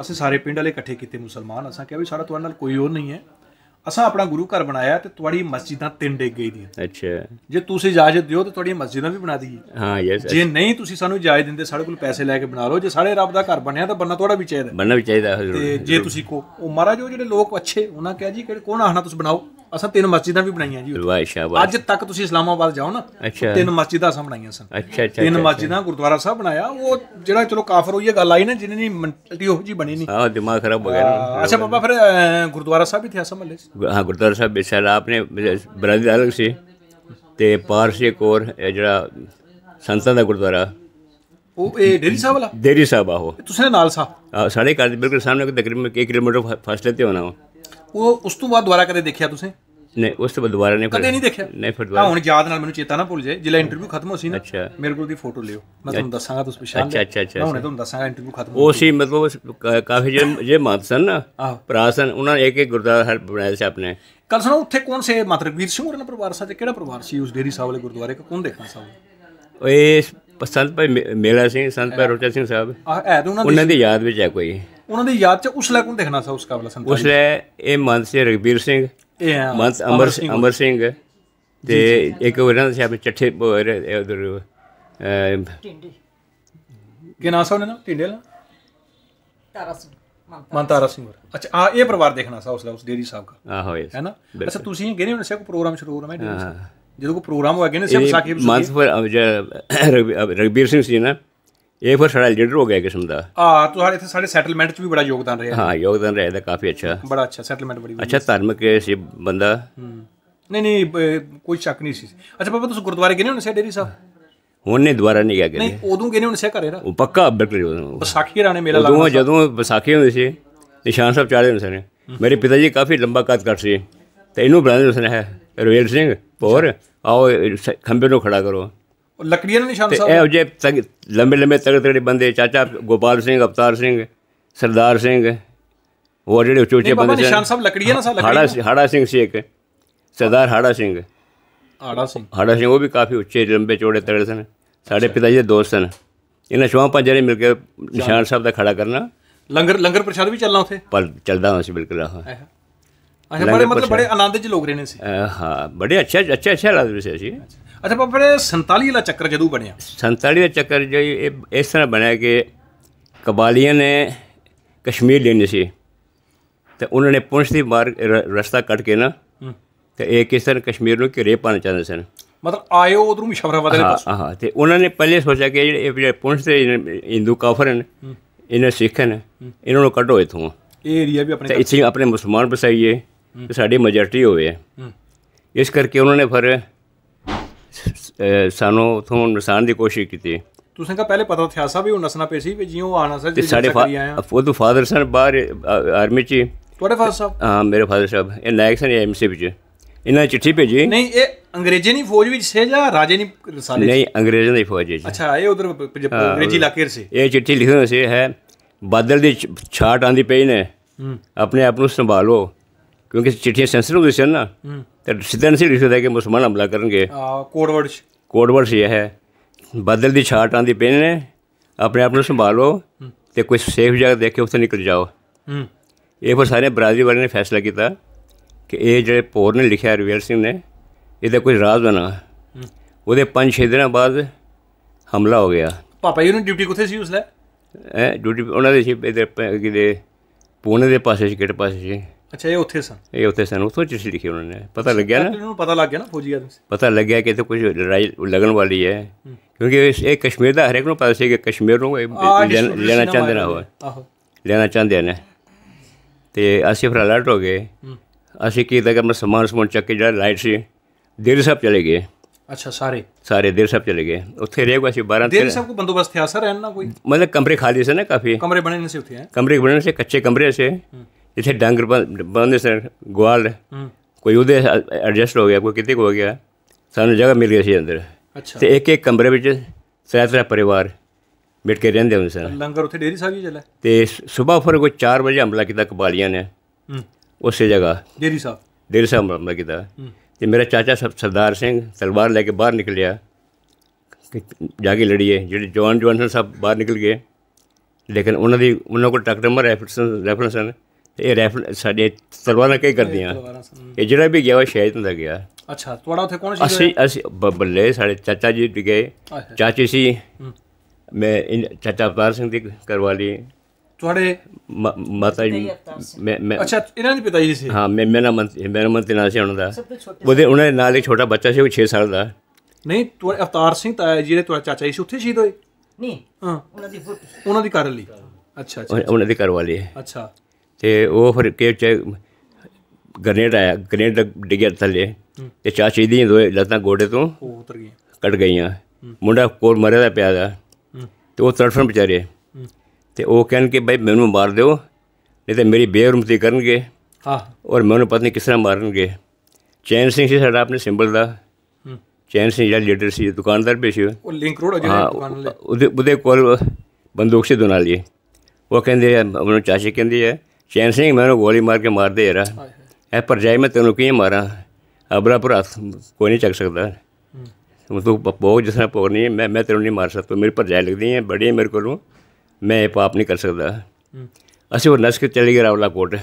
ਅਸੀਂ ਸਾਰੇ ਪਿੰਡ ਵਾਲੇ ਇਕੱਠੇ ਕੀਤੇ ਮੁਸਲਮਾਨ ਅਸਾਂ ਕਿਹਾ ਵੀ ਸਾਡਾ ਤੁਹਾਡੇ ਨਾਲ ਕੋਈ ਹੋਰ ਨਹੀਂ ਹੈ ਅਸਾਂ ਆਪਣਾ ਗੁਰੂ ਘਰ ਬਣਾਇਆ ਤੇ ਤੁਹਾਡੀ ਮਸਜਿਦਾਂ ਤਿੰਨ ਡਿੱਗ ਗਈ ਦੀਆਂ ਅੱਛਾ ਜੇ ਤੁਸੀਂ ਇਜਾਜ਼ਤ ਦਿਓ ਤੇ ਤੁਹਾਡੀਆਂ ਮਸਜਿਦਾਂ ਵੀ ਬਣਾ ਦਈਏ ਹਾਂ ਯੈਸ ਜੇ ਨਹੀਂ ਤੁਸੀਂ ਸਾਨੂੰ ਇਜਾਜ਼ਤ ਦਿੰਦੇ ਸਾਡੇ ਕੋਲ ਪੈਸੇ ਲੈ ਕੇ ਬਣਾ ਲਓ ਜੇ ਸਾਡੇ ਰੱਬ ਦਾ ਘਰ ਬਣਿਆ ਤਾਂ ਬੰਨਾ ਤੁਹਾਡਾ ਵੀ ਚਾਹੀਦਾ ਬੰਨਾ ਵੀ ਚਾਹੀਦਾ ਤੇ ਜੇ ਤੁਸੀਂ ਕੋ ਉਹ ਮਹਾਰਾਜ ਉਹ ਜਿਹੜੇ ਲੋਕ ਅੱਛੇ ਉਹਨਾਂ ਕਹਿਆ ਜੀ ਕਿਹੜੇ ਕੋਣ ਆਹਣਾ ਤੁਸੀਂ ਬਣਾਓ ਅਸਾਂ ਤਿੰਨ ਮਸਜਿਦਾਂ ਵੀ ਬਣਾਈਆਂ ਜੀ ਵਾਹ ਸ਼ਾਬਾਸ਼ ਅੱਜ ਤੱਕ ਤੁਸੀਂ ਇਸਲਾਮਾਬਾਦ ਜਾਓ ਨਾ ਤਿੰਨ ਮਸਜਿਦਾਂ ਅਸਾਂ ਬਣਾਈਆਂ ਸਨ ਅੱਛਾ ਅੱਛਾ ਤਿੰਨ ਮਸਜਿਦਾਂ ਗੁਰਦੁਆਰਾ ਸਾਹਿਬ ਬਣਾਇਆ ਉਹ ਜਿਹੜਾ ਚਲੋ ਕਾਫਰ ਹੋਈ ਇਹ ਗੱਲ ਆਈ ਨਾ ਜਿਨੇ ਨਹੀਂ ਮੈਂਟਲੀ ਉਹ ਜੀ ਬਣੀ ਨਹੀਂ ਹਾਂ ਦਿਮਾਗ ਖਰਾਬ ਹੋ ਗਿਆ ਅੱਛਾ ਪਾਪਾ ਫਿਰ ਗੁਰਦੁਆਰਾ ਸਾਹਿਬ ਵੀ ਥਿਆ ਸਮੱਲੇ ਹਾਂ ਗੁਰਦੁਆਰਾ ਸਾਹਿਬ ਬੇਸ਼ੱਕ ਆਪਨੇ ਬਰਾਦਰ ਅਲਗ ਸੀ ਤੇ ਹੋਰ ਕੋਰ ਜਿਹੜਾ ਸੰਤਾਂ ਦਾ ਗੁਰਦੁਆਰਾ ਉਹ ਇਹ ਡੇਰੀ ਸਾਹਿਬ ਵਾਲਾ ਡੇਰੀ ਸਾਹਿਬ ਆਹੋ ਤੁਸੀਂ ਨਾਲ ਸਾਹ ਸਾਡੇ ਘਰ ਦੇ ਬਿਲਕੁਲ ਸਾਹਮਣੇ ਤਕਰੀਬਨ 1 ਕਿਲੋਮੀਟਰ ਫਾਸਲੇ ਤੇ ਹੋਣਾ ਉਹ ਉਸ ਤੋਂ ਬਾਅਦ ਦੁਆਰਾ ਕਦੇ ਦੇਖਿਆ ਤੁਸੀਂ ਨਹੀਂ ਉਸ ਤੋਂ ਬਾਅਦ ਦੁਬਾਰਾ ਨਹੀਂ ਕਦੇ ਨਹੀਂ ਦੇਖਿਆ ਨਹੀਂ ਫਿਰ ਦੁਬਾਰਾ ਹੁਣ ਯਾਦ ਨਾਲ ਮੈਨੂੰ ਚੇਤਾ ਨਾ ਭੁੱਲ ਜਾਏ ਜਿਲਾ ਇੰਟਰਵਿਊ ਖਤਮ ਹੋ ਸੀ ਨਾ ਅੱਛਾ ਮੇਰੇ ਕੋਲ ਦੀ ਫੋਟੋ ਲਿਓ ਮੈਂ ਤੁਹਾਨੂੰ ਦੱਸਾਂਗਾ ਤੁਸੀਂ ਪਛਾਣ ਅੱਛਾ ਅੱਛਾ ਅੱਛਾ ਹੁਣੇ ਤੁਹਾਨੂੰ ਦੱਸਾਂਗਾ ਇੰਟਰਵਿਊ ਖਤਮ ਉਹ ਸੀ ਮਤਲਬ ਕਾਫੀ ਜੇ ਜੇ ਮਾਤ ਸਨ ਨਾ ਭਰਾ ਸਨ ਉਹਨਾਂ ਨੇ ਇੱਕ ਇੱਕ ਗੁਰਦੁਆਰਾ ਹਰ ਬਣਾਇਆ ਸੀ ਆਪਣੇ ਕੱਲ ਸੁਣਾ ਉੱਥੇ ਕੌਣ ਸੇ ਵੀਰ ਸਿੰਘ ਹੋਰ ਦਾ ਪਰਿਵਾਰ ਤੇ ਕਿਹੜਾ ਪਰਿਵਾਰ ਸੀ ਉਸ ਡੇਰੀ ਸਾਹਿਬ ਵਾਲੇ ਗੁਰਦੁਆਰੇ ਕੋ ਕੌਣ ਦੇਖਣਾ ਸਾਹਿਬ ਓਏ ਸੰਤ ਭਾਈ ਮੇਲਾ ਸਿੰਘ ਸੰਤ ਭਾਈ ਰੋਚਾ ਸਿੰਘ ਸਾਹਿਬ ਹੈ ਤੇ ਉਹਨਾਂ ਦੀ ਯਾਦ ਵਿੱਚ ਹੈ ਕੋਈ ਉਹਨਾਂ ਦੀ ਯਾਦ ਚ ਲੈ ਕੌਣ ਦੇਖਣਾ ਸਾ ਉਸ ਕਾਬਲਾ ਸੰਤ ਲੈ ਇਹ ਮਨ ਸੇ ਰਗਬੀਰ ਸਿੰਘ ਮੰਤ ਅਮਰ ਅਮਰ ਸਿੰਘ ਤੇ ਇੱਕ ਹੋਰ ਇਹਨਾਂ ਦਾ ਸ਼ਾਇਦ ਚੱਠੇ ਹੋਰ ਉਧਰ ਟਿੰਡੀ ਕੀ ਨਾਮ ਸਾ ਨਾ ਟਿੰਡੇ ਨਾਲ ਤਾਰਾ ਸਿੰਘ ਮੰਤਾਰਾ ਸਿੰਘ ਅੱਛਾ ਆ ਇਹ ਪਰਿਵਾਰ ਦੇਖਣਾ ਸਾ ਉਸਲਾ ਉਸ ਡੇਰੀ ਸਾਹਿਬ ਦਾ ਆਹੋ ਹੈ ਨਾ ਅੱਛਾ ਤੁਸੀਂ ਗਏ ਨੇ ਹੁਣ ਸੇ ਕੋ ਪ੍ਰੋਗਰਾਮ ਸ਼ੁਰੂ ਹੋ ਮੈਂ ਜਦੋਂ ਕੋ ਪ੍ਰੋਗਰਾਮ ਹੋਇਆ ਗਏ ਨੇ ਸੇ ਸਾਕਿਬ ਸਾਹਿਬ ਮਨਸਫਰ ਰਗਬੀਰ ਸਿੰਘ ਜੀ ਨਾ ਇਹ ਫਿਰ ਸਾਡਾ ਲੀਡਰ ਹੋ ਗਿਆ ਕਿਸਮ ਦਾ ਹਾਂ ਤੁਹਾਡੇ ਇੱਥੇ ਸਾਡੇ ਸੈਟਲਮੈਂਟ 'ਚ ਵੀ ਬੜਾ ਯੋਗਦਾਨ ਰਿਹਾ ਹਾਂ ਯੋਗਦਾਨ ਰਿਹਾ ਇਹਦਾ ਕਾਫੀ ਅੱਛਾ ਬੜਾ ਅੱਛਾ ਸੈਟਲਮੈਂਟ ਬੜੀ ਅੱਛਾ ਧਾਰਮਿਕ ਸੀ ਬੰਦਾ ਨਹੀਂ ਨਹੀਂ ਕੋਈ ਸ਼ੱਕ ਨਹੀਂ ਸੀ ਅੱਛਾ ਬਾਬਾ ਤੁਸੀਂ ਗੁਰਦੁਆਰੇ ਗਏ ਨਹੀਂ ਹੁਣ ਡੇਰੀ ਸਾਹਿਬ ਹੁਣ ਨਹੀਂ ਦੁਬਾਰਾ ਨਹੀਂ ਗਿਆ ਨਹੀਂ ਉਦੋਂ ਗਏ ਨਹੀਂ ਹੁਣ ਸੇ ਘਰੇ ਰਾ ਉਹ ਪੱਕਾ ਬਿਲਕੁਲ ਉਹ ਵਿਸਾਖੀ ਰਾਣੇ ਮੇਲਾ ਲੱਗਦਾ ਉਦੋਂ ਜਦੋਂ ਵਿਸਾਖੀ ਹੁੰਦੀ ਸੀ ਨਿਸ਼ਾਨ ਸਾਹਿਬ ਚਾੜੇ ਹੁੰਦੇ ਸਨ ਮੇਰੇ ਪਿਤਾ ਜੀ ਕਾਫੀ ਲੰਬਾ ਕੱਦ ਕਰ ਸੀ ਤੇ ਇਹਨੂੰ ਬੁਲਾਉਂਦੇ ਹੁੰਦੇ ਸਨ ਹੈ ਰਵੇਲ ਸਿੰਘ ਪੋਰ ਆਓ ਖੰਬੇ ਨੂੰ ਖੜਾ ਕਰੋ ਲੱਕੜੀਆਂ ਨਾਲ ਨਿਸ਼ਾਨ ਸਾਹਿਬ ਇਹੋ ਜੇ ਲੰਬੇ ਲੰਬੇ ਤਗੜੇ ਤਗੜੇ ਬੰਦੇ ਚਾਚਾ ਗੋਪਾਲ ਸਿੰਘ ਅਵਤਾਰ ਸਿੰਘ ਸਰਦਾਰ ਸਿੰਘ ਉਹ ਜਿਹੜੇ ਉੱਚੇ ਉੱਚੇ ਬੰਦੇ ਨਿਸ਼ਾਨ ਸਾਹਿਬ ਲੱਕੜੀਆਂ ਨਾਲ ਸਾਹਿਬ ਹਾੜਾ ਹਾੜਾ ਸਿੰਘ ਸੀ ਇੱਕ ਸਰਦਾਰ ਹਾੜਾ ਸਿੰਘ ਹਾੜਾ ਸਿੰਘ ਹਾੜਾ ਸਿੰਘ ਉਹ ਵੀ ਕਾਫੀ ਉੱਚੇ ਲੰਬੇ ਚੌੜੇ ਤਗੜੇ ਸਨ ਸਾਡੇ ਪਿਤਾ ਜੀ ਦੇ ਦੋਸਤ ਸਨ ਇਹਨਾਂ ਸ਼ੋਹਾਂ ਪੰਜ ਜਿਹੜੇ ਮਿਲ ਕੇ ਨਿਸ਼ਾਨ ਸਾਹਿਬ ਦਾ ਖੜਾ ਕਰਨਾ ਲੰਗਰ ਲੰਗਰ ਪ੍ਰਸ਼ਾਦ ਵੀ ਚੱਲਣਾ ਉਥੇ ਪਰ ਚੱਲਦਾ ਹਾਂ ਸੀ ਬਿਲਕੁਲ ਹਾਂ ਅੱਛਾ ਬੜੇ ਮਤਲਬ ਬੜੇ ਆਨੰਦ ਚ ਲੋਕ ਰਹਿਣੇ ਸੀ ਹਾਂ ਬੜੇ ਅੱਛੇ ਅੱਛੇ ਅੱਛੇ ਲੱਗਦੇ ਸੀ ਅਸੀਂ ਅੱਛਾ ਬਾਬਾ ਜੀ 47 ਵਾਲਾ ਚੱਕਰ ਜਦੋਂ ਬਣਿਆ 47 ਦਾ ਚੱਕਰ ਜੋ ਇਹ ਇਸ ਤਰ੍ਹਾਂ ਬਣਿਆ ਕਿ ਕਬਾਲੀਆਂ ਨੇ ਕਸ਼ਮੀਰ ਲੈਣੀ ਸੀ ਤੇ ਉਹਨਾਂ ਨੇ ਪੁੰਛ ਦੀ ਮਾਰ ਰਸਤਾ ਕੱਟ ਕੇ ਨਾ ਤੇ ਇਹ ਕਿਸ ਤਰ੍ਹਾਂ ਕਸ਼ਮੀਰ ਨੂੰ ਘੇਰੇ ਪਾਣਾ ਚਾਹੁੰਦੇ ਸਨ ਮਤਲਬ ਆਇਓ ਉਧਰੋਂ ਮੁਸ਼ਫਰਾਬਾਦ ਵਾਲੇ ਪਾਸੇ ਹਾਂ ਤੇ ਉਹਨਾਂ ਨੇ ਪਹਿਲੇ ਸੋਚਿਆ ਕਿ ਜਿਹੜੇ ਜਿਹੜੇ ਪੁੰਛ ਦੇ ਹਿੰਦੂ ਕਾਫਰ ਹਨ ਇਹਨਾਂ ਸਿੱਖ ਹਨ ਇਹਨਾਂ ਨੂੰ ਕੱਢੋ ਇਥੋਂ ਇਹ ਏਰੀਆ ਵੀ ਆਪਣੇ ਇੱਥੇ ਆਪਣੇ ਮੁਸਲਮਾਨ ਬਸਾਈਏ ਤੇ ਸਾਡੀ ਮੈਜੋਰਟੀ ਹੋਵੇ ਇਸ ਕਰਕੇ ਉਹਨਾਂ ਨੇ ਫਿਰ ਸਾਨੂੰ ਉਥੋਂ ਨਸਾਨ ਦੀ ਕੋਸ਼ਿਸ਼ ਕੀਤੀ ਤੁਸੀਂ ਕਾ ਪਹਿਲੇ ਪਤਾ ਥਿਆ ਸਾਹਿਬ ਵੀ ਉਹ ਨਸਣਾ ਸੀ ਵੀ ਜਿਉਂ ਆਣਾ ਸਰ ਜੀ ਸਾਡੇ ਉਹ ਤੋਂ ਫਾਦਰ ਸਨ ਬਾਹਰ ਆਰਮੀ ਚ ਤੁਹਾਡੇ ਫਾਦਰ ਸਾਹਿਬ ਹਾਂ ਮੇਰੇ ਫਾਦਰ ਸਾਹਿਬ ਇਹ ਨਾਇਕ ਸਨ ਐਮਸੀ ਵਿੱਚ ਇਹਨਾਂ ਚਿੱਠੀ ਭੇਜੀ ਨਹੀਂ ਇਹ ਅੰਗਰੇਜ਼ੀ ਨਹੀਂ ਫੌਜ ਵਿੱਚ ਸੇ ਜਾਂ ਰਾਜੇ ਨਹੀਂ ਰਸਾਲੇ ਨਹੀਂ ਅੰਗਰੇਜ਼ਾਂ ਦੀ ਫੌਜ ਹੈ ਜੀ ਅੱਛਾ ਇਹ ਉਧਰ ਅੰਗਰੇਜ਼ੀ ਇਲਾਕੇ ਸੀ ਇਹ ਚਿੱਠੀ ਲਿਖੀ ਹੋਈ ਸੀ ਹੈ ਬਾਦਲ ਦੀ ਛਾਟ ਆਂਦੀ ਪਈ ਨੇ ਆਪਣੇ ਆਪ ਨੂੰ ਸੰਭਾਲੋ क्योंकि चिठ्ठियाँ सेंसिटिव होती है ना तो सीधा नहीं लिखी होता है कि मुसलमान हमला करनगे ਕੋਡਵਰਡ ਕੋਡਵਰਡ ਇਹ ਹੈ ਬਦਲ ਦੀ ਛਾਟ ਆਂਦੀ ਪਈ ਨੇ ਆਪਣੇ ਆਪ ਨੂੰ ਸੰਭਾਲੋ ਤੇ ਕੋਈ ਸੇਫ ਜਗ੍ਹਾ ਦੇਖ ਕੇ ਉੱਥੇ ਨਿਕਲ ਜਾਓ ਇਹ ਫਿਰ ਸਾਰੇ ਬ੍ਰਾਜ਼ੀਲ ਵਾਲੇ ਨੇ ਫੈਸਲਾ ਕੀਤਾ ਕਿ ਇਹ ਜਿਹੜੇ ਪੋਰ ਨੇ ਲਿਖਿਆ ਰਵੀਰ ਸਿੰਘ ਨੇ ਇਹਦਾ ਕੋਈ ਰਾਜ਼ ਬਣਾ ਉਹਦੇ 5-6 ਦਿਨਾਂ ਬਾਅਦ ਹਮਲਾ ਹੋ ਗਿਆ ਪਾਪਾ ਜੀ ਨੂੰ ਡਿਊਟੀ ਕਿੱਥੇ ਸੀ ਉਸਲੇ ਐ ਡਿਊਟੀ ਉਹਨਾਂ ਦੇ ਸੀ ਇਹਦੇ ਕਿਤੇ ਪੂਨੇ ਦੇ ਪਾਸੇ ਸੀ ਕਿਹੜੇ ਪਾਸੇ ਸੀ ਅੱਛਾ ਇਹ ਉੱਥੇ ਸਨ ਇਹ ਉੱਥੇ ਸਨ ਉੱਥੋਂ ਚਿੱਠੀ ਲਿਖੀ ਉਹਨਾਂ ਨੇ ਪਤਾ ਲੱਗਿਆ ਨਾ ਉਹਨਾਂ ਪਤਾ ਲੱਗ ਗਿਆ ਨਾ ਫੌਜੀ ਆਦਮੀ ਸੀ ਪਤਾ ਲੱਗਿਆ ਕਿ ਇੱਥੇ ਕੁਝ ਲੜਾਈ ਲੱਗਣ ਵਾਲੀ ਹੈ ਕਿਉਂਕਿ ਇਹ ਕਸ਼ਮੀਰ ਦਾ ਹਰੇਕ ਨੂੰ ਪਤਾ ਸੀ ਕਿ ਕਸ਼ਮੀਰ ਨੂੰ ਲੈਣਾ ਚਾਹੁੰਦੇ ਨਾ ਹੋਏ ਆਹੋ ਲੈਣਾ ਚਾਹੁੰਦੇ ਨੇ ਤੇ ਅਸੀਂ ਫਿਰ ਅਲਰਟ ਹੋ ਗਏ ਅਸੀਂ ਕੀ ਤੱਕ ਆਪਣਾ ਸਮਾਨ ਸਮਾਨ ਚੱਕ ਕੇ ਜਿਹੜਾ ਲਾਈਟ ਸੀ ਦੇਰ ਸਭ ਚਲੇ ਗਏ ਅੱਛਾ ਸਾਰੇ ਸਾਰੇ ਦੇਰ ਸਾਹਿਬ ਚਲੇ ਗਏ ਉੱਥੇ ਰਹਿ ਗਏ ਅਸੀਂ 12 ਦੇਰ ਸਾਹਿਬ ਕੋ ਬੰਦੋਬਸਤ ਥਿਆ ਸਰ ਰਹਿਣ ਨਾ ਕੋਈ ਮਤਲਬ ਕਮਰੇ ਖਾਲੀ ਸੀ ਨਾ ਕਾਫੀ ਕਮਰੇ ਬਣੇ ਨਹੀਂ ਸੀ ਉੱਥੇ ਕਮਰੇ ਬਣੇ ਸੀ ਕੱਚੇ ਕਮਰੇ ਸੀ ਇੱਥੇ ਡੰਗਰ ਬੰਦੇ ਸਨ ਗਵਾਲ ਕੋਈ ਉਹਦੇ ਐਡਜਸਟ ਹੋ ਗਿਆ ਕੋਈ ਕਿਤੇ ਹੋ ਗਿਆ ਸਾਨੂੰ ਜਗ੍ਹਾ ਮਿਲ ਗਈ ਸੀ ਅੰਦਰ ਅੱਛਾ ਤੇ ਇੱਕ ਇੱਕ ਕਮਰੇ ਵਿੱਚ ਸੈਤਰਾ ਪਰਿਵਾਰ ਮਿਲ ਕੇ ਰਹਿੰਦੇ ਹੁੰਦੇ ਸਨ ਲੰਗਰ ਉੱਥੇ ਡੇਰੀ ਸਾਹਿਬ ਹੀ ਚੱਲਿਆ ਤੇ ਸਵੇਰ ਫਿਰ ਕੋਈ 4 ਵਜੇ ਹਮਲਾ ਕੀਤਾ ਕਬਾਲੀਆਂ ਨੇ ਉਸੇ ਜਗ੍ਹਾ ਡੇਰੀ ਸਾਹਿਬ ਡੇਰੀ ਸਾਹਿਬ ਹਮਲਾ ਕੀਤਾ ਤੇ ਮੇਰਾ ਚਾਚਾ ਸਰਦਾਰ ਸਿੰਘ ਤਲਵਾਰ ਲੈ ਕੇ ਬਾਹਰ ਨਿਕਲਿਆ ਜਾ ਕੇ ਲੜੀਏ ਜਿਹੜੇ ਜਵਾਨ ਜਵਾਨ ਸਭ ਬਾਹਰ ਨਿਕਲ ਗਏ ਲੇਕਿਨ ਉਹਨਾਂ ਦੀ ਉਹਨਾਂ ਕੋਲ ਟੱਕਰ ਮਰ ਰੈਫਰੈਂਸ ਰੈਫਰੈਂਸ ਹੈ ਇਹ ਰੈਫਲ ਸਾਡੇ ਤਲਵਾਰਾਂ ਕਈ ਕਰਦੀਆਂ ਇਹ ਜਿਹੜਾ ਵੀ ਗਿਆ ਉਹ ਸ਼ਹੀਦ ਹੁੰਦਾ ਗਿਆ ਅੱਛਾ ਤੁਹਾਡਾ ਉੱਥੇ ਕੌਣ ਸੀ ਅਸੀਂ ਅਸੀਂ ਬੱਲੇ ਸਾਡੇ ਚਾਚਾ ਜੀ ਗਏ ਚਾਚੀ ਸੀ ਮੈਂ ਚਾਚਾ ਪਾਰ ਸਿੰਘ ਦੀ ਕਰਵਾ ਲਈ ਤੁਹਾਡੇ ਮਾਤਾ ਜੀ ਮੈਂ ਅੱਛਾ ਇਹਨਾਂ ਦੇ ਪਿਤਾ ਜੀ ਸੀ ਹਾਂ ਮੈਂ ਮੇਰਾ ਮਨ ਮੇਰਾ ਮਨ ਤੇ ਨਾਲ ਸੀ ਉਹਨਾਂ ਦਾ ਉਹਦੇ ਉਹਨਾਂ ਦੇ ਨਾਲ ਇੱਕ ਛੋਟਾ ਬੱਚਾ ਸੀ ਉਹ 6 ਸਾਲ ਦਾ ਨਹੀਂ ਤੁਹਾਡੇ ਅਵਤਾਰ ਸਿੰਘ ਤਾਂ ਜਿਹੜੇ ਤੁਹਾਡਾ ਚਾਚਾ ਜੀ ਸੀ ਉੱਥੇ ਸ਼ਹੀਦ ਹੋਏ ਨਹੀਂ ਹਾਂ ਉਹਨਾਂ ਦੀ ਉਹਨਾਂ ਦੀ ਕਰ ਲਈ ਅੱਛਾ ਅੱਛਾ ਉਹਨਾਂ ਦੀ ਕਰਵਾ ਲਈ ਅੱਛਾ ਤੇ ਉਹ ਫਿਰ ਕੇ ਚ ਗਰਨੇਡ ਆਇਆ ਗਰਨੇਡ ਡਿੱਗਿਆ ਥੱਲੇ ਤੇ ਚਾਚੀ ਦੀ ਦੋ ਲੱਤਾਂ ਗੋਡੇ ਤੋਂ ਉਤਰ ਗਈਆਂ ਕੱਟ ਗਈਆਂ ਮੁੰਡਾ ਕੋਲ ਮਰਿਆ ਦਾ ਪਿਆ ਦਾ ਤੇ ਉਹ ਤੜਫਣ ਵਿਚਾਰੇ ਤੇ ਉਹ ਕਹਿਣ ਕਿ ਭਾਈ ਮੈਨੂੰ ਮਾਰ ਦਿਓ ਨਹੀਂ ਤੇ ਮੇਰੀ ਬੇਰਮਤੀ ਕਰਨਗੇ ਹਾਂ ਔਰ ਮੈਨੂੰ ਪਤਾ ਨਹੀਂ ਕਿਸ ਤਰ੍ਹਾਂ ਮਾਰਨਗੇ ਚੈਨ ਸਿੰਘ ਸੀ ਸਾਡਾ ਆਪਣੇ ਸਿੰਬਲ ਦਾ ਚੈਨ ਸਿੰਘ ਜਿਹੜਾ ਲੀਡਰ ਸੀ ਦੁਕਾਨਦਾਰ ਪੇਸ਼ੀ ਉਹ ਲਿੰਕ ਰੋਡ ਅਜੇ ਦੁਕਾਨ ਵਾਲੇ ਉਹਦੇ ਉਹਦੇ ਕੋਲ ਬੰਦੂਕ ਸੀ ਦੋਨਾਲੀ ਉਹ ਕਹਿੰਦੇ ਆ ਉਹਨੂੰ ਚਾਚੇ ਕਹਿੰਦੇ ਆ ਚੈਨ ਸਿੰਘ ਮੈਨੂੰ ਗੋਲੀ ਮਾਰ ਕੇ ਮਾਰ ਦੇ ਰਾ ਐ ਪਰਜਾਈ ਮੈਂ ਤੈਨੂੰ ਕੀ ਮਾਰਾਂ ਅਬਰਾ ਪਰ ਕੋਈ ਨਹੀਂ ਚੱਕ ਸਕਦਾ ਤੂੰ ਬਹੁਤ ਜਿਸ ਤਰ੍ਹਾਂ ਪੋਗਣੀ ਹੈ ਮੈਂ ਮੈਂ ਤੈਨੂੰ ਨਹੀਂ ਮਾਰ ਸਕਦਾ ਮੇਰੇ ਪਰਜਾਈ ਲੱਗਦੀ ਹੈ ਬੜੀ ਹੈ ਮੇਰੇ ਕੋਲੋਂ ਮੈਂ ਇਹ ਪਾਪ ਨਹੀਂ ਕਰ ਸਕਦਾ ਅਸੀਂ ਉਹ ਨਸ ਕੇ ਚਲੇ ਗਏ ਰਾਵਲਾ ਕੋਟ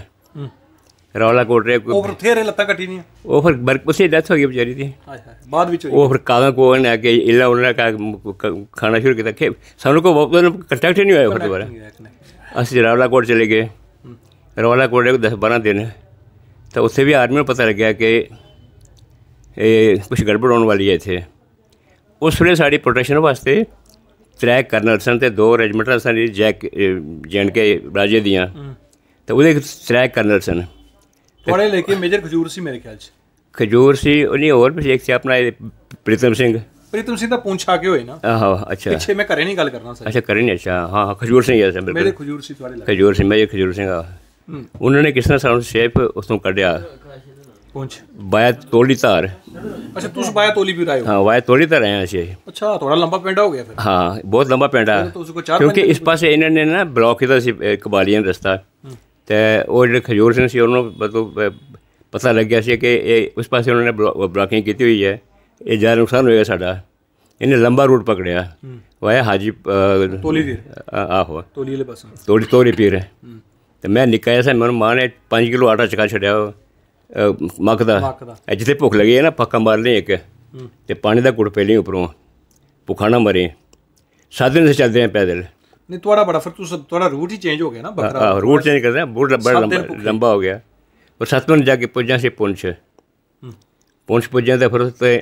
ਰੌਲਾ ਕੋਟ ਰਿਹਾ ਕੋਈ ਬਥੇਰੇ ਲੱਤਾਂ ਕੱਟੀਆਂ ਉਹ ਫਿਰ ਬਰਕ ਉਸੇ ਡੈਥ ਹੋ ਗਈ ਵਿਚਾਰੀ ਦੀ ਬਾਅਦ ਵਿੱਚ ਉਹ ਫਿਰ ਕਾਲਾ ਕੋਣ ਆ ਕੇ ਇਲਾ ਉਹਨਾਂ ਦਾ ਖਾਣਾ ਸ਼ੁਰੂ ਕੀਤਾ ਸਾਨੂੰ ਕੋਈ ਕੰਟੈਕਟ ਨਹੀਂ ਹੋਇਆ ਫਿਰ ਦੁਬਾਰਾ ਅਸੀਂ ਰਾਵਲਾ ਕੋਟ ਚਲੇ ਗਏ रोवाला कोटे को दस बारह दिन है तो उससे भी आर्मी को पता लग ਇਹ ਕੁਝ ਗੜਬੜ ਹੋਣ ਵਾਲੀ ਹੈ ਇੱਥੇ ਉਸ ਵੇਲੇ ਸਾਡੀ ਪ੍ਰੋਟੈਕਸ਼ਨ ਵਾਸਤੇ ਤਰੇ ਕਰਨਲ ਸਨ ਤੇ ਦੋ ਰੈਜਮੈਂਟਾਂ ਸਨ ਜੈਕ ਜੈਂਡ ਕੇ ਰਾਜੇ ਦੀਆਂ ਤਾਂ ਉਹਦੇ ਤਰੇ ਕਰਨਲ ਸਨ ਥੋੜੇ ਲੈ ਕੇ ਮੇਜਰ ਖਜੂਰ ਸੀ ਮੇਰੇ ਖਿਆਲ 'ਚ ਖਜੂਰ ਸੀ ਉਹਨੇ ਹੋਰ ਵੀ ਇੱਕ ਸੀ ਆਪਣਾ ਪ੍ਰੀਤਮ ਸਿੰਘ ਪ੍ਰੀਤਮ ਸਿੰਘ ਤਾਂ ਪੁੰਛਾ ਕੇ ਹੋਏ ਨਾ ਆਹੋ ਅੱਛਾ ਪਿੱਛੇ ਮੈਂ ਕਰੇ ਨਹੀਂ ਗੱਲ ਕਰਨਾ ਸਰ ਅੱਛਾ ਕਰੇ ਨਹੀਂ ਅੱਛਾ ਹਾਂ ਖਜੂਰ ਸਿੰਘ ਹੈ ਸਰ ਮੇਰੇ ਖਜੂਰ ਸੀ ਤੁਹਾਡੇ ਲੱਗ ਖਜੂਰ ਸਿੰਘ ਮੇਰੇ ਖਜੂਰ ਸਿੰਘ ਆ ਉਹਨਾਂ ਨੇ ਕਿਸਨਾ ਸਾਨੂੰ ਸ਼ੇਪ ਉਸ ਤੋਂ ਕੱਢਿਆ ਪੁੰਛ ਬਾਇਆ ਤੋਲੀ ਧਾਰ ਅੱਛਾ ਤੁਸੀਂ ਬਾਇਆ ਤੋਲੀ ਵੀ ਰਾਇਓ ਹਾਂ ਬਾਇਆ ਤੋਲੀ ਰਹੇ ਆ ਅਸੀਂ ਅੱਛਾ ਥੋੜਾ ਲੰਬਾ ਪਿੰਡਾ ਹੋ ਗਿਆ ਫਿਰ ਹਾਂ ਬਹੁਤ ਲੰਬਾ ਪਿੰਡਾ ਕਿਉਂਕਿ ਇਸ ਪਾਸੇ ਇਹਨਾਂ ਨੇ ਨਾ ਬਲੌਕ ਕੀਤਾ ਸੀ ਕਬਾਲੀਆਂ ਰਸਤਾ ਤੇ ਉਹ ਜਿਹੜੇ ਖਜੂਰ ਸਿੰਘ ਸੀ ਉਹਨਾਂ ਨੂੰ ਮਤਲਬ ਪਤਾ ਲੱਗ ਗਿਆ ਸੀ ਕਿ ਇਹ ਉਸ ਪਾਸੇ ਉਹਨਾਂ ਨੇ ਬਲੌਕਿੰਗ ਕੀਤੀ ਹੋਈ ਹੈ ਇਹ ਜ਼ਿਆਦਾ ਨੁਕਸਾਨ ਹੋਇਆ ਸਾਡਾ ਇਹਨੇ ਲੰਬਾ ਰੂਟ ਪਕੜਿਆ ਵਾਇਆ ਹਾਜੀ ਤੋਲੀ ਦੇ ਆਹੋ ਤੋਲੀ ਵਾਲੇ ਪਾਸੋਂ ਤੋਲੀ ਤੋਰੀ ਪੀਰ ਹੈ ਤੇ ਮੈਂ ਨਿੱਕਾ ਜਿਹਾ ਮੈਨੂੰ ਮਾਂ ਨੇ 5 ਕਿਲੋ ਆਟਾ ਚਕਾ ਛੜਿਆ ਮੱਕ ਦਾ ਜਿੱਥੇ ਭੁੱਖ ਲੱਗੀ ਹੈ ਨਾ ਪੱਕਾ ਮਾਰ ਲਈ ਇੱਕ ਤੇ ਪਾਣੀ ਦਾ ਗੁੜ ਪੀ ਲਈ ਉਪਰੋਂ ਭੁਖਾਣਾ ਮਰੇ ਸਾਧੇ ਨੇ ਚੱਲਦੇ ਆ ਪੈਦਲ ਨਹੀਂ ਤੁਹਾਡਾ ਬੜਾ ਫਰਕ ਤੁਸੀਂ ਤੁਹਾਡਾ ਰੂਟ ਹੀ ਚੇਂਜ ਹੋ ਗਿਆ ਨਾ ਬੱਕਰਾ ਰੂਟ ਚੇਂਜ ਕਰਦੇ ਆ ਬਹੁਤ ਬੜਾ ਲੰਬਾ ਹੋ ਗਿਆ ਉਹ ਸਤਨ ਜਾ ਕੇ ਪੁੱਜਾਂ ਸੀ ਪੁੰਛ ਪੁੰਛ ਪੁੱਜਾਂ ਤੇ ਫਿਰ ਉੱਤੇ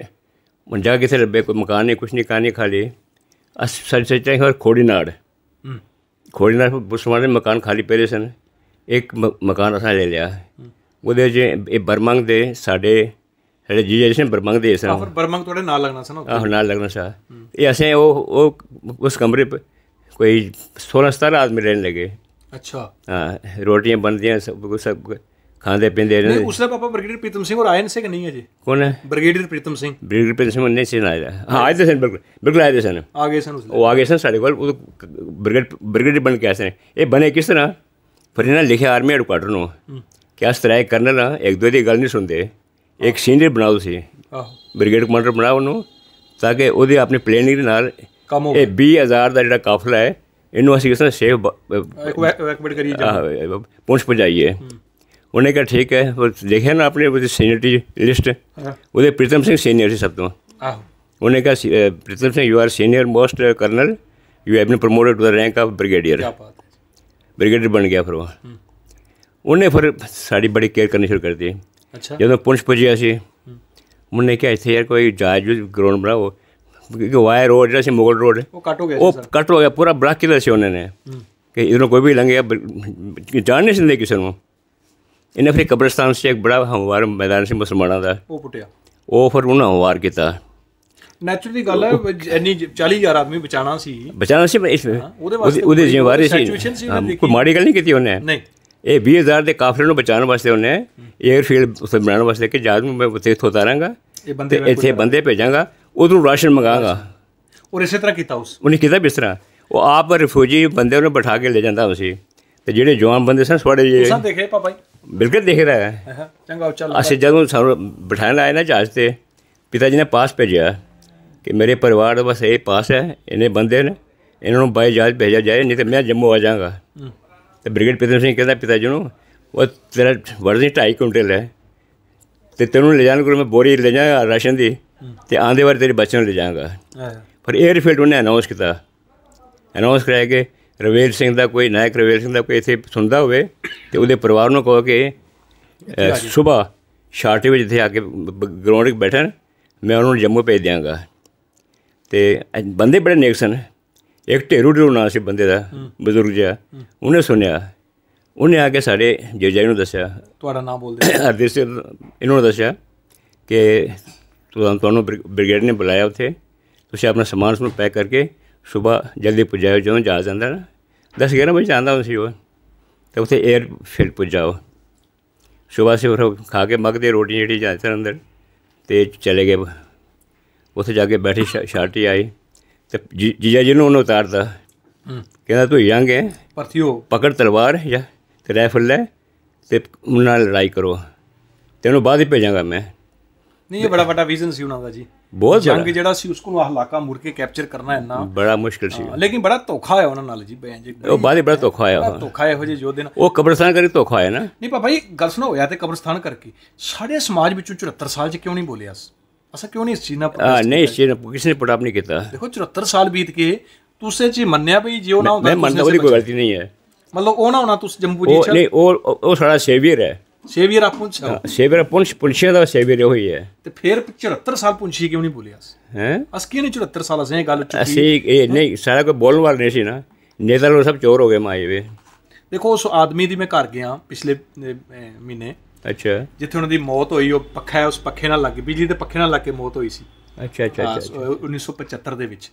ਮੰਜਾ ਜਾ ਕਿਥੇ ਲੱਭੇ ਕੋਈ ਮਕਾਨ ਨਹੀਂ ਕੁਛ ਨਹੀਂ ਕਾਨੀ ਖਾਲੀ ਅਸ ਸੱਚ ਸੱਚ ਹੋਰ ਖੋੜੀ ਨਾੜ ਖੋੜੀ ਨਾੜ ਬੁਸਵਾਨੇ ਮਕਾਨ ਖਾਲੀ ਪਏ ਸਨ ਇੱਕ ਮਕਾਨ ਅਸਾਂ ਲੈ ਲਿਆ ਉਹਦੇ ਜੇ ਇਹ ਬਰਮੰਗ ਦੇ ਸਾਡੇ ਸਾਡੇ ਜੀ ਜਿਹੜੇ ਬਰਮੰਗ ਦੇ ਸਾਂ ਆਫਰ ਬਰਮੰਗ ਤੁਹਾਡੇ ਨਾਲ ਲੱਗਣਾ ਸਨ ਉਹ ਆਹ ਨਾਲ ਲੱਗਣਾ ਸਾ ਇਹ ਅਸੀਂ ਉਹ ਉਹ ਉਸ ਕਮਰੇ ਪੇ ਕੋਈ 16 17 ਆਦਮੀ ਰਹਿਣ ਲਗੇ ਅੱਛਾ ਹਾਂ ਰੋਟੀਆਂ ਬਣਦੀਆਂ ਸਭ ਕੁਝ ਸਭ ਖਾਂਦੇ ਪੀਂਦੇ ਨੇ ਉਸ ਦਾ ਪਾਪਾ ਬ੍ਰਿਗੇਡੀਅਰ ਪ੍ਰੀਤਮ ਸਿੰਘ ਹੋਰ ਆਏ ਨਹੀਂ ਕਿ ਨਹੀਂ ਅਜੇ ਕੋਣ ਹੈ ਬ੍ਰਿਗੇਡੀਅਰ ਪ੍ਰੀਤਮ ਸਿੰਘ ਬ੍ਰਿਗੇਡੀਅਰ ਪ੍ਰੀਤਮ ਸਿੰਘ ਨਹੀਂ ਸੀ ਆਇਆ ਹਾਂ ਆਏ ਸਨ ਬਿਲਕੁਲ ਬਿਲਕੁਲ ਆਏ ਸਨ ਆ ਗਏ ਸਨ ਉਹ ਆ ਗਏ ਸਨ ਸਾਡੇ ਕੋਲ ਉਹ ਬ੍ਰਿਗੇਡ ਬ੍ਰਿਗੇਡੀਅਰ ਬਣ ਕੇ ਆਏ ਸਨ ਇਹ ਬਣੇ ਕਿਸ ਤਰ੍ਹਾਂ पर इन्हें लिखे आर्मी हैडकुआटर कि अस त्रै करनल हाँ एक दुए गल नहीं सुनते एक सीनियर बनाओ तुम हाँ। ब्रिगेड कमांडर बनाओ उन्होंने ताकि वो अपने प्लेनिंग भी हज़ार का जो काफिला है इनू असर किसान सेफ पुछ पहुँचाइए उन्हें क्या ठीक है लिखे ना अपने सीनियरिटी लिस्ट वो हाँ। प्रीतम सिंह सीनियर से सब तो उन्हें क्या Pritam Singh you are senior most colonel you have been promoted to the rank of brigadier brigadier बन गया फिर वहाँ हम्म। उन्हें फिर साड़ी बड़ी केयर करनी शुरू कर दी अच्छा जब पुंछ पुजिया सी हम्म। उन्हें क्या थे यार कोई जायज ग्राउंड बनाओ क्योंकि वायर रोड जो मुगल रोड वो हो गया वो कट हो गया पूरा ब्लॉक किला से उन्होंने हम्म। कि इधर कोई भी लंघे जान नहीं सकते किसी इन्हें फिर कब्रिस्तान से एक बड़ा हमवार मैदान से मुसलमाना था वो फिर उन्हें हमवार किया ਨੈਚੁਰਲੀ ਗੱਲ ਹੈ ਇੰਨੀ 40000 ਆਦਮੀ ਬਚਾਣਾ ਸੀ ਬਚਾਣਾ ਸੀ ਇਸ ਉਹਦੇ ਵਾਸਤੇ ਉਹਦੀ ਜ਼ਿੰਮੇਵਾਰੀ ਸੀ ਕੋਈ ਮਾੜੀ ਗੱਲ ਨਹੀਂ ਕੀਤੀ ਉਹਨੇ ਨਹੀਂ ਇਹ 20000 ਦੇ ਕਾਫਲੇ ਨੂੰ ਬਚਾਉਣ ਵਾਸਤੇ ਉਹਨੇ 에ਅਰਫੀਲਡ ਉਸ ਬਣਾਉਣ ਵਾਸਤੇ ਕਿ ਜਾਦ ਨੂੰ ਮੈਂ ਉੱਥੇ ਇੱਥੋਂ ਇਹ ਬੰਦੇ ਇੱਥੇ ਬੰਦੇ ਭੇਜਾਂਗਾ ਉਧਰੋਂ ਰਾਸ਼ਨ ਮੰਗਾਗਾ ਔਰ ਇਸੇ ਤਰ੍ਹਾਂ ਕੀਤਾ ਉਸ ਉਹਨੇ ਕੀਤਾ ਇਸ ਤਰ੍ਹਾਂ ਉਹ ਆਪ ਰਿਫਿਊਜੀ ਬੰਦੇ ਉਹਨੇ ਬਿਠਾ ਕੇ ਲੈ ਜਾਂਦਾ ਸੀ ਤੇ ਜਿਹੜੇ ਜਵਾਨ ਬੰਦੇ ਸਨ ਸਾਡੇ ਜੀ ਤੁਸੀਂ ਦੇਖੇ ਪਾਪਾ ਜੀ ਬਿਲਕੁਲ ਦੇਖ ਰਿਹਾ ਹੈ ਚੰਗਾ ਚੱਲ ਅਸੀਂ ਜਦੋਂ ਸਾਨੂੰ ਬਿਠਾਣ ਆਏ ਨਾ ਜਹਾਜ਼ ਤੇ ਪਿਤਾ ਜੀ ਨੇ ਪਾਸ ਭੇਜਿਆ ਕਿ ਮੇਰੇ ਪਰਿਵਾਰ ਦਾ ਬਸ ਇਹ ਪਾਸ ਹੈ ਇਹਨੇ ਬੰਦੇ ਨੇ ਇਹਨਾਂ ਨੂੰ ਬਾਈ ਜਾਜ ਭੇਜਿਆ ਜਾਏ ਨਹੀਂ ਤੇ ਮੈਂ ਜੰਮੂ ਆ ਜਾਗਾ ਤੇ ਬ੍ਰਿਗੇਡ ਪ੍ਰੀਤਮ ਸਿੰਘ ਕਹਿੰਦਾ ਪਿਤਾ ਜੀ ਨੂੰ ਉਹ ਤੇਰਾ ਵਰਦੀ ਢਾਈ ਕੁੰਟੇ ਹੈ ਤੇ ਤੈਨੂੰ ਲੈ ਜਾਣ ਕੋਲ ਮੈਂ ਬੋਰੀ ਲੈ ਜਾਵਾਂਗਾ ਰਾਸ਼ਨ ਦੀ ਤੇ ਆਂਦੇ ਵਾਰ ਤੇਰੇ ਬੱਚੇ ਨੂੰ ਲੈ ਜਾਗਾ ਪਰ 에ਅਰਫੀਲਡ ਉਹਨੇ ਅਨਾਉਂਸ ਕੀਤਾ ਅਨਾਉਂਸ ਕਰਾਇਆ ਕਿ ਰਵੇਲ ਸਿੰਘ ਦਾ ਕੋਈ ਨਾਇਕ ਰਵੇਲ ਸਿੰਘ ਦਾ ਕੋਈ ਇੱਥੇ ਸੁਣਦਾ ਹੋਵੇ ਤੇ ਉਹਦੇ ਪਰਿਵਾਰ ਨੂੰ ਕਹੋ ਕਿ ਸਵੇਰ ਸ਼ਾਰਟੇ ਵਿੱਚ ਇੱਥੇ ਆ ਕੇ ਗਰਾਊਂਡ 'ਤੇ ਬੈਠਣ ਮੈਂ ਉਹਨਾਂ ਨੂੰ ਜੰਮੂ ਭੇਜ ਦਿਆਂਗਾ ਤੇ ਬੰਦੇ ਬੜੇ ਨੇਕ ਸਨ ਇੱਕ ਢੇਰੂ ਢੇਰੂ ਨਾਲ ਸੀ ਬੰਦੇ ਦਾ ਬਜ਼ੁਰਗ ਜਿਹਾ ਉਹਨੇ ਸੁਣਿਆ ਉਹਨੇ ਆ ਕੇ ਸਾਡੇ ਜੇਜਾ ਨੂੰ ਦੱਸਿਆ ਤੁਹਾਡਾ ਨਾਮ ਬੋਲਦੇ ਹਰਦੀਪ ਸਿੰਘ ਇਹਨਾਂ ਨੂੰ ਦੱਸਿਆ ਕਿ ਤੁਹਾਨੂੰ ਬ੍ਰਿਗੇਡ ਨੇ ਬੁਲਾਇਆ ਉੱਥੇ ਤੁਸੀਂ ਆਪਣਾ ਸਮਾਨ ਨੂੰ ਪੈਕ ਕਰਕੇ ਸਵੇਰ ਜਲਦੀ ਪੁਜਾਇਓ ਜਦੋਂ ਜਹਾਜ਼ ਜਾਂਦਾ ਨਾ 10 11 ਵਜੇ ਜਾਂਦਾ ਹੁੰਦਾ ਸੀ ਉਹ ਤੇ ਉੱਥੇ 에ਅਰ ਫਿਰ ਪੁਜਾਓ ਸਵੇਰ ਸਵੇਰ ਖਾ ਕੇ ਮਗਦੇ ਰੋਟੀ ਜਿਹੜੀ ਜਾਂਦੇ ਅੰਦਰ ਤੇ ਚਲੇ ਗਏ ਉੱਥੇ ਜਾ ਕੇ ਬੈਠੇ ਸ਼ਾਰਟੀ ਆਈ ਤੇ ਜੀਜਾ ਜੀ ਨੂੰ ਉਹਨੂੰ ਉਤਾਰਦਾ ਕਹਿੰਦਾ ਤੂੰ ਯੰਗ ਹੈ ਪਰਥਿਓ ਪਕੜ ਤਲਵਾਰ ਜਾਂ ਤੇ ਰਾਈਫਲ ਲੈ ਤੇ ਉਹਨਾਂ ਨਾਲ ਲੜਾਈ ਕਰੋ ਤੈਨੂੰ ਬਾਅਦ ਹੀ ਭੇਜਾਂਗਾ ਮੈਂ ਨਹੀਂ ਇਹ ਬੜਾ ਵੱਡਾ ਵਿਜ਼ਨ ਸੀ ਉਹਨਾਂ ਦਾ ਜੀ ਬਹੁਤ ਜੰਗ ਜਿਹੜਾ ਸੀ ਉਸ ਨੂੰ ਹਲਾਕਾ ਮੁੜ ਕੇ ਕੈਪਚਰ ਕਰਨਾ ਇੰਨਾ ਬੜਾ ਮੁਸ਼ਕਲ ਸੀ ਲੇਕਿਨ ਬੜਾ ਧੋਖਾ ਆਇਆ ਉਹਨਾਂ ਨਾਲ ਜੀ ਬੈਂ ਜੀ ਉਹ ਬਾਅਦ ਹੀ ਬੜਾ ਧੋਖਾ ਆਇਆ ਹਾਂ ਧੋਖਾ ਇਹੋ ਜਿਹੇ ਜੋ ਦਿਨ ਉਹ ਕਬਰਸਤਾਨ ਕਰੀ ਧੋਖਾ ਆਇਆ ਨਾ ਨਹੀਂ ਭਾਈ ਗੱਲ ਸੁਣੋ ਹੋਇਆ ਤੇ ਕਬਰਸਤਾਨ ਕਰਕੇ ਸਾਡੇ ਸਮਾਜ ਵਿੱਚੋਂ 74 ਸਾਲ ਚ ਕਿਉਂ ਨਹੀਂ ਬੋਲਿਆ असं क्यों नाही चीना नाही चीन किसने पटाप नहीं किया देखो चौहत्तर साल बीत के तुसे जी मन्या भाई जो ना होता मैं मानता कोई गलती नहीं है मतलब ओ ना होना तुस जम्बू जी नहीं ओ ओ साडा सेवियर है सेवियर आप पुंछ हाँ, सेवियर पुंछ पुंछिया दा तो सेवियर होई है ते तो फिर 74 साल पुंछी क्यों नहीं बोलिया हैं अस क्यों नहीं 74 साल असें गल चुकी असी ए नहीं सारा कोई बोलने वाला नहीं सी ना नेता लोग सब चोर हो गए माए वे देखो उस आदमी दी मैं घर गया पिछले महीने ਅੱਛਾ ਜਿੱਥੇ ਉਹਨਾਂ ਦੀ ਮੌਤ ਹੋਈ ਉਹ ਪੱਖਾ ਹੈ ਉਸ ਪੱਖੇ ਨਾਲ ਲੱਗ ਬਿਜਲੀ ਦੇ ਪੱਖੇ ਨਾਲ ਲੱਗ ਕੇ ਮੌਤ ਹੋਈ ਸੀ ਅੱਛਾ ਅੱਛਾ ਅੱਛਾ 1975 ਦੇ ਵਿੱਚ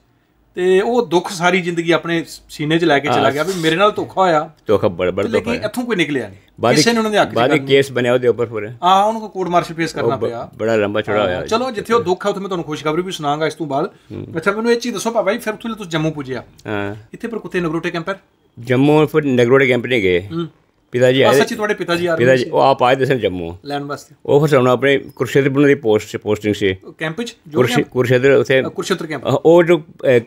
ਤੇ ਉਹ ਦੁੱਖ ਸਾਰੀ ਜ਼ਿੰਦਗੀ ਆਪਣੇ ਸੀਨੇ 'ਚ ਲੈ ਕੇ ਚਲਾ ਗਿਆ ਵੀ ਮੇਰੇ ਨਾਲ ਧੋਖਾ ਹੋਇਆ ਧੋਖਾ ਬੜ ਬੜ ਧੋਖਾ ਲੇਕਿਨ ਇੱਥੋਂ ਕੋਈ ਨਿਕਲਿਆ ਨਹੀਂ ਕਿਸੇ ਨੇ ਉਹਨਾਂ ਦੇ ਹੱਕ ਬਾਅਦ ਕੇਸ ਬਣਿਆ ਉਹਦੇ ਉੱਪਰ ਫਿਰ ਆ ਉਹਨੂੰ ਕੋ ਕੋਰਟ ਮਾਰਸ਼ਲ ਫੇਸ ਕਰਨਾ ਪਿਆ ਬੜਾ ਲੰਬਾ ਚੜਾ ਹੋਇਆ ਚਲੋ ਜਿੱਥੇ ਉਹ ਦੁੱਖ ਹੈ ਉੱਥੇ ਮੈਂ ਤੁਹਾਨੂੰ ਖੁਸ਼ਖਬਰੀ ਵੀ ਸੁਣਾਵਾਂਗਾ ਇਸ ਤੋਂ ਬਾਅਦ ਅੱਛਾ ਮੈਨੂੰ ਇਹ ਚੀਜ਼ ਦੱਸੋ ਪਾਪਾ ਜੀ ਫਿਰ ਤੁਸੀਂ ਜੰਮੂ ਪੁੱਜਿਆ ਹਾਂ ਇੱਥੇ ਪਰ ਕੁੱਤੇ ਨਗਰੋਟੇ ਕੈਂਪਰ ਜੰਮੂ ਫਿਰ ਨਗਰੋਟੇ ਕੈਂਪ ਨਹੀਂ ਗਏ ਪਿਤਾ ਜੀ ਆਏ ਸੱਚੀ ਤੁਹਾਡੇ ਪਿਤਾ ਜੀ ਆ ਰਹੇ ਪਿਤਾ ਜੀ ਉਹ ਆਪ ਆਏ ਦੇ ਸਨ ਜੰਮੂ ਲੈਣ ਵਾਸਤੇ ਉਹ ਫਿਰ ਸਾਨੂੰ ਆਪਣੇ ਕੁਰਸ਼ੇਦਰ ਬੁਨਰੀ ਪੋਸਟ ਪੋਸਟਿੰਗ ਸੀ ਕੈਂਪ ਚ ਜੋ ਕੁਰਸ਼ੇਦਰ ਉਥੇ ਕੁਰਸ਼ੇਦਰ ਕੈਂਪ ਉਹ ਜੋ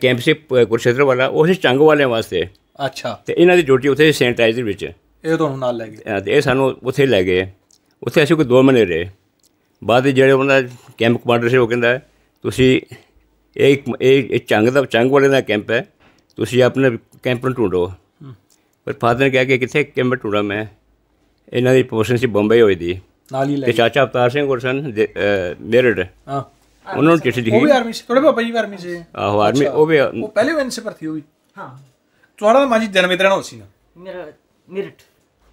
ਕੈਂਪ ਸੀ ਕੁਰਸ਼ੇਦਰ ਵਾਲਾ ਉਹ ਸੀ ਚੰਗ ਵਾਲਿਆਂ ਵਾਸਤੇ ਅੱਛਾ ਤੇ ਇਹਨਾਂ ਦੀ ਡਿਊਟੀ ਉਥੇ ਸੈਨੇਟਾਈਜ਼ਰ ਵਿੱਚ ਇਹ ਤੁਹਾਨੂੰ ਨਾਲ ਲੈ ਗਏ ਤੇ ਇਹ ਸਾਨੂੰ ਉਥੇ ਲੈ ਗਏ ਉਥੇ ਅਸੀਂ ਕੋਈ 2 ਮਹੀਨੇ ਰਹੇ ਬਾਅਦ ਜਿਹੜੇ ਉਹਨਾਂ ਦਾ ਕੈਂਪ ਕਮਾਂਡਰ ਸੀ ਉਹ ਕਹਿੰਦਾ ਤੁਸੀਂ ਇਹ ਇਹ ਚੰਗ ਦਾ ਚੰਗ ਵਾਲੇ ਦਾ ਕੈਂਪ ਹੈ ਤੁਸੀਂ ਆਪਣੇ ਕੈਂਪ ਨੂੰ ਢੂੰਡੋ ਪਰ ਫਾਦਰ ਨੇ ਕਿਹਾ ਕਿ ਕਿੱਥੇ ਕਿ ਮਟੂੜਾ ਮੈਂ ਇਹਨਾਂ ਦੀ ਪੋਸਟ ਸੀ ਬੰਬਈ ਹੋਈ ਦੀ ਨਾਲ ਹੀ ਲੈ ਤੇ ਚਾਚਾ ਅਵਤਾਰ ਸਿੰਘ ਗੁਰਸਨ ਮੇਰਡ ਹਾਂ ਉਹਨਾਂ ਨੂੰ ਚਿੱਠੀ ਲਿਖੀ ਉਹ ਵੀ ਆਰਮੀ ਸੀ ਤੁਹਾਡੇ ਪਾਪਾ ਜੀ ਆਰਮੀ ਸੀ ਆਹੋ ਆਰਮੀ ਉਹ ਵੀ ਉਹ ਪਹਿਲੇ ਵਨ ਸੇ ਭਰਤੀ ਹੋਈ ਹਾਂ ਤੁਹਾਡਾ ਮਾਜੀ ਜਨਮ ਇਤਰਾ ਨਾ ਸੀ ਨਾ ਮੇਰਾ ਮੇਰਠ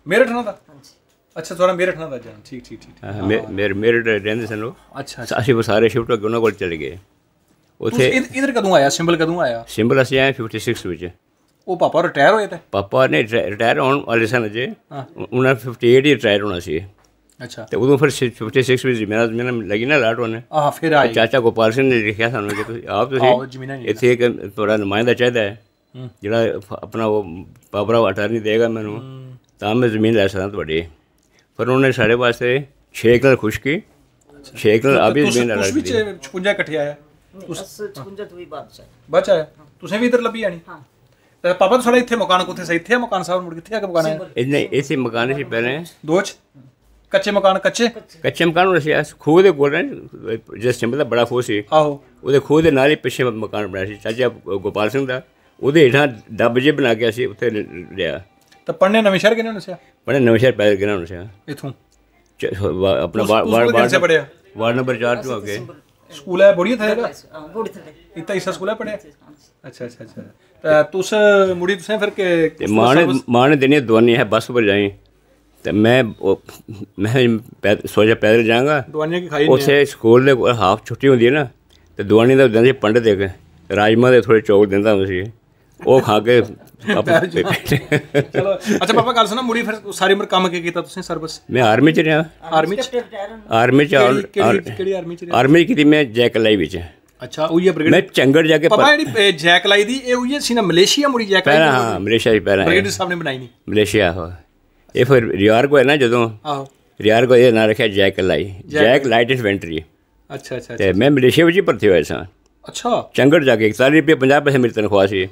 ਮੇਰਠ ਨਾ ਦਾ ਹਾਂਜੀ ਅੱਛਾ ਤੁਹਾਡਾ ਮੇਰਠ ਨਾ ਦਾ ਜਨਮ ਠੀਕ ਠੀਕ ਠੀਕ ਮੇਰੇ ਮੇਰਠ ਰਹਿੰਦੇ ਸਨ ਉਹ ਅੱਛਾ ਅਸੀਂ ਉਹ ਸਾਰੇ ਸ਼ਿਫਟ ਹੋ ਗਏ ਉਹਨਾਂ ਕੋਲ ਚਲੇ ਗਏ ਉਥੇ ਇਧਰ ਕਦੋਂ ਆਇਆ ਸਿੰਬਲ ਕਦੋਂ ਆਇਆ ਸਿੰਬਲ ਅਸੀਂ ਆਏ 56 ਵਿੱਚ ਉਹ ਪਾਪਾ ਰਿਟਾਇਰ ਹੋਏ ਤੇ ਪਾਪਾ ਨੇ ਰਿਟਾਇਰ ਹੋਣ ਵਾਲੇ ਸਨ ਅਜੇ ਉਹਨਾਂ 58 ਹੀ ਰਿਟਾਇਰ ਹੋਣਾ ਸੀ ਅੱਛਾ ਤੇ ਉਦੋਂ ਫਿਰ 56 ਵਿੱਚ ਮੇਰਾ ਮੇਰਾ ਲੱਗੀ ਨਾ ਲਾਟ ਹੋਣੇ ਆਹ ਫਿਰ ਆਈ ਚਾਚਾ ਗੋਪਾਲ ਸਿੰਘ ਨੇ ਲਿਖਿਆ ਸਾਨੂੰ ਕਿ ਤੁਸੀਂ ਆਪ ਤੁਸੀਂ ਇੱਥੇ ਇੱਕ ਤੁਹਾਡਾ ਨੁਮਾਇੰਦਾ ਚਾਹੀਦਾ ਹੈ ਜਿਹੜਾ ਆਪਣਾ ਉਹ ਪਾਵਰਾ ਅਟਾਰਨੀ ਦੇਗਾ ਮੈਨੂੰ ਤਾਂ ਮੈਂ ਜ਼ਮੀਨ ਲੈ ਸਕਦਾ ਤੁਹਾਡੀ ਪਰ ਉਹਨੇ ਸਾਡੇ ਵਾਸਤੇ 6 ਕਿਲੋ ਖੁਸ਼ਕੀ 6 ਕਿਲੋ ਆਬੀ ਜ਼ਮੀਨ ਲੈ ਲਈ 56 ਇਕੱਠੇ ਆਇਆ 56 ਤੋਂ ਵੀ ਬਾਅਦ ਬਚਾ ਤੁਸੀਂ ਵੀ ਇਧਰ ਲੱਭੀ ਆਣੀ ਹਾਂ ਤੇ ਪਾਪਾ तो ਇੱਥੇ ਮਕਾਨ ਕੋਥੇ ਸਹੀ ਇੱਥੇ ਆ ਮਕਾਨ ਸਾਹਿਬ ਮੁੜ ਕਿੱਥੇ ਆ ਕੇ ਮਕਾਨ ਹੈ ਨਹੀਂ ਇਸੇ ਮਕਾਨ ਸੀ ਪਹਿਲੇ ਦੋ ਚ ਕੱਚੇ ਮਕਾਨ ਕੱਚੇ ਕੱਚੇ ਮਕਾਨ और ऐसे ਦੇ ਕੋਲ दे ਜਿਸ जस्ट ਦਾ ਬੜਾ खूह ਸੀ ਆਹੋ ਉਹਦੇ ਖੂਹ ਦੇ ਨਾਲ ਹੀ ਪਿੱਛੇ ਮਕਾਨ ਬਣਾਇਆ ਸੀ ਚਾਚਾ ਗੋਪਾਲ ਸਿੰਘ ਦਾ ਉਹਦੇ ਹੇਠਾਂ ਡੱਬ ਜੇ ਬਣਾ ਕੇ ਅਸੀਂ ਉੱਥੇ ਲਿਆ ਤਾਂ ਪੜਨੇ ਨਵੇਂ ਸ਼ਹਿਰ ਕਿਨੇ ਨਸਿਆ ਬੜੇ ਨਵੇਂ ਸ਼ਹਿਰ ਪੈਦਾ ਕਿਨਾਂ ਨੂੰ ਸਿਆ ਇਥੋਂ ਆਪਣਾ ਵਾਰ ਵਾਰ- ਵਾਰ ਕਿੱਥੇ ਵਾਰ ਨੰਬਰ 4 ਤੋਂ ਅੱਗੇ ਸਕੂਲ ਹੈ ਬੋੜੀ ਥਾਏਗਾ ਹਾਂ ਬੋੜੀ ਥੱਲੇ ਇੱਥੇ ਇਸਾ ਸਕੂਲ ਹੈ ਪੜਿਆ ਅੱਛਾ ਅੱਛਾ अच्छा तुस ਮੁੜੀ ਤੁਸੀਂ ਫਿਰ के मां ने मां ਦਵਾਨੀ ਹੈ ਬਸ है ਜਾਈ ਤੇ ਮੈਂ ਮੈਂ ਸੋਜਾ ਪੈਦਲ ਜਾਗਾ ਦਵਾਈਆਂ ਕੀ ਖਾਈ ਉਸੇ ਸਕੂਲ ਦੇ ਹਾਫ ਛੁੱਟੀ ਹੁੰਦੀ ਹੈ ਨਾ ਤੇ ਦਵਾਨੀ ਦਾ ਦਿੰਦੇ ਪੰਡਤ ਦੇ ਕੇ ਰਾਜਮਾ ਦੇ ਥੋੜੇ ਚੌਕ ਦਿੰਦਾ ਹੁੰਦਾ ਸੀ ਉਹ ਖਾ ਕੇ ਚਲੋ ਅੱਛਾ ਪਾਪਾ ਗੱਲ ਸੁਣਾ ਮੁੜੀ ਫਿਰ ਸਾਰੀ ਉਮਰ ਕੰਮ ਕੀ ਕੀਤਾ ਤੁਸੀਂ ਸਰਵਿਸ ਮੈਂ ਆਰਮੀ ਚ ਰਿਹਾ ਆਰਮੀ ਚ ਆਰਮੀ ਚ ਆਰਮੀ ਕਿਹੜੀ ਆਰਮੀ ਚ ਆਰਮੀ ਕੀਤੀ ਮੈਂ ਜੈਕ ਲਾਈ ਵਿੱਚ ਅੱਛਾ ਉਹ ਹੀ ਬ੍ਰਿਗੇਡ ਮੈਂ ਚੰਗੜ ਜਾ ਕੇ ਪਾਪਾ ਜਿਹੜੀ ਜੈਕ ਲਾਈ ਦੀ ਇਹ ਉਹੀ ਸੀ ਨਾ ਮਲੇਸ਼ੀਆ ਮੁਰੀ ਜੈਕ ਲਾਈ ਹਾਂ ਮਲੇਸ਼ੀਆ ਹੀ ਪਹਿਲਾਂ ਬ੍ਰਿਗੇਡ ਸਾਹਿਬ ਨੇ ਬਣਾਈ ਨਹੀਂ ਮਲੇਸ਼ੀਆ ਹੋ ਇਹ ਫਿਰ ਰਿਆਰ ਕੋ ਹੈ ਨਾ ਜਦੋਂ ਆਹ ਰਿਆਰ ਕੋ ਇਹ ਨਾ ਰੱਖਿਆ ਜੈਕ ਲਾਈ ਜੈਕ ਲਾਈਟ ਇਨਵੈਂਟਰੀ ਅੱਛਾ ਅੱਛਾ ਤੇ ਮੈਂ ਮਲੇਸ਼ੀਆ ਵਿੱਚ ਭਰਤੀ ਹੋਇਆ ਸਾਂ ਅੱਛਾ ਚੰਗੜ ਜਾ ਕੇ 41 ਰੁਪਏ 50 ਪੈਸੇ ਮੇਰੀ ਤਨਖਾਹ ਸੀ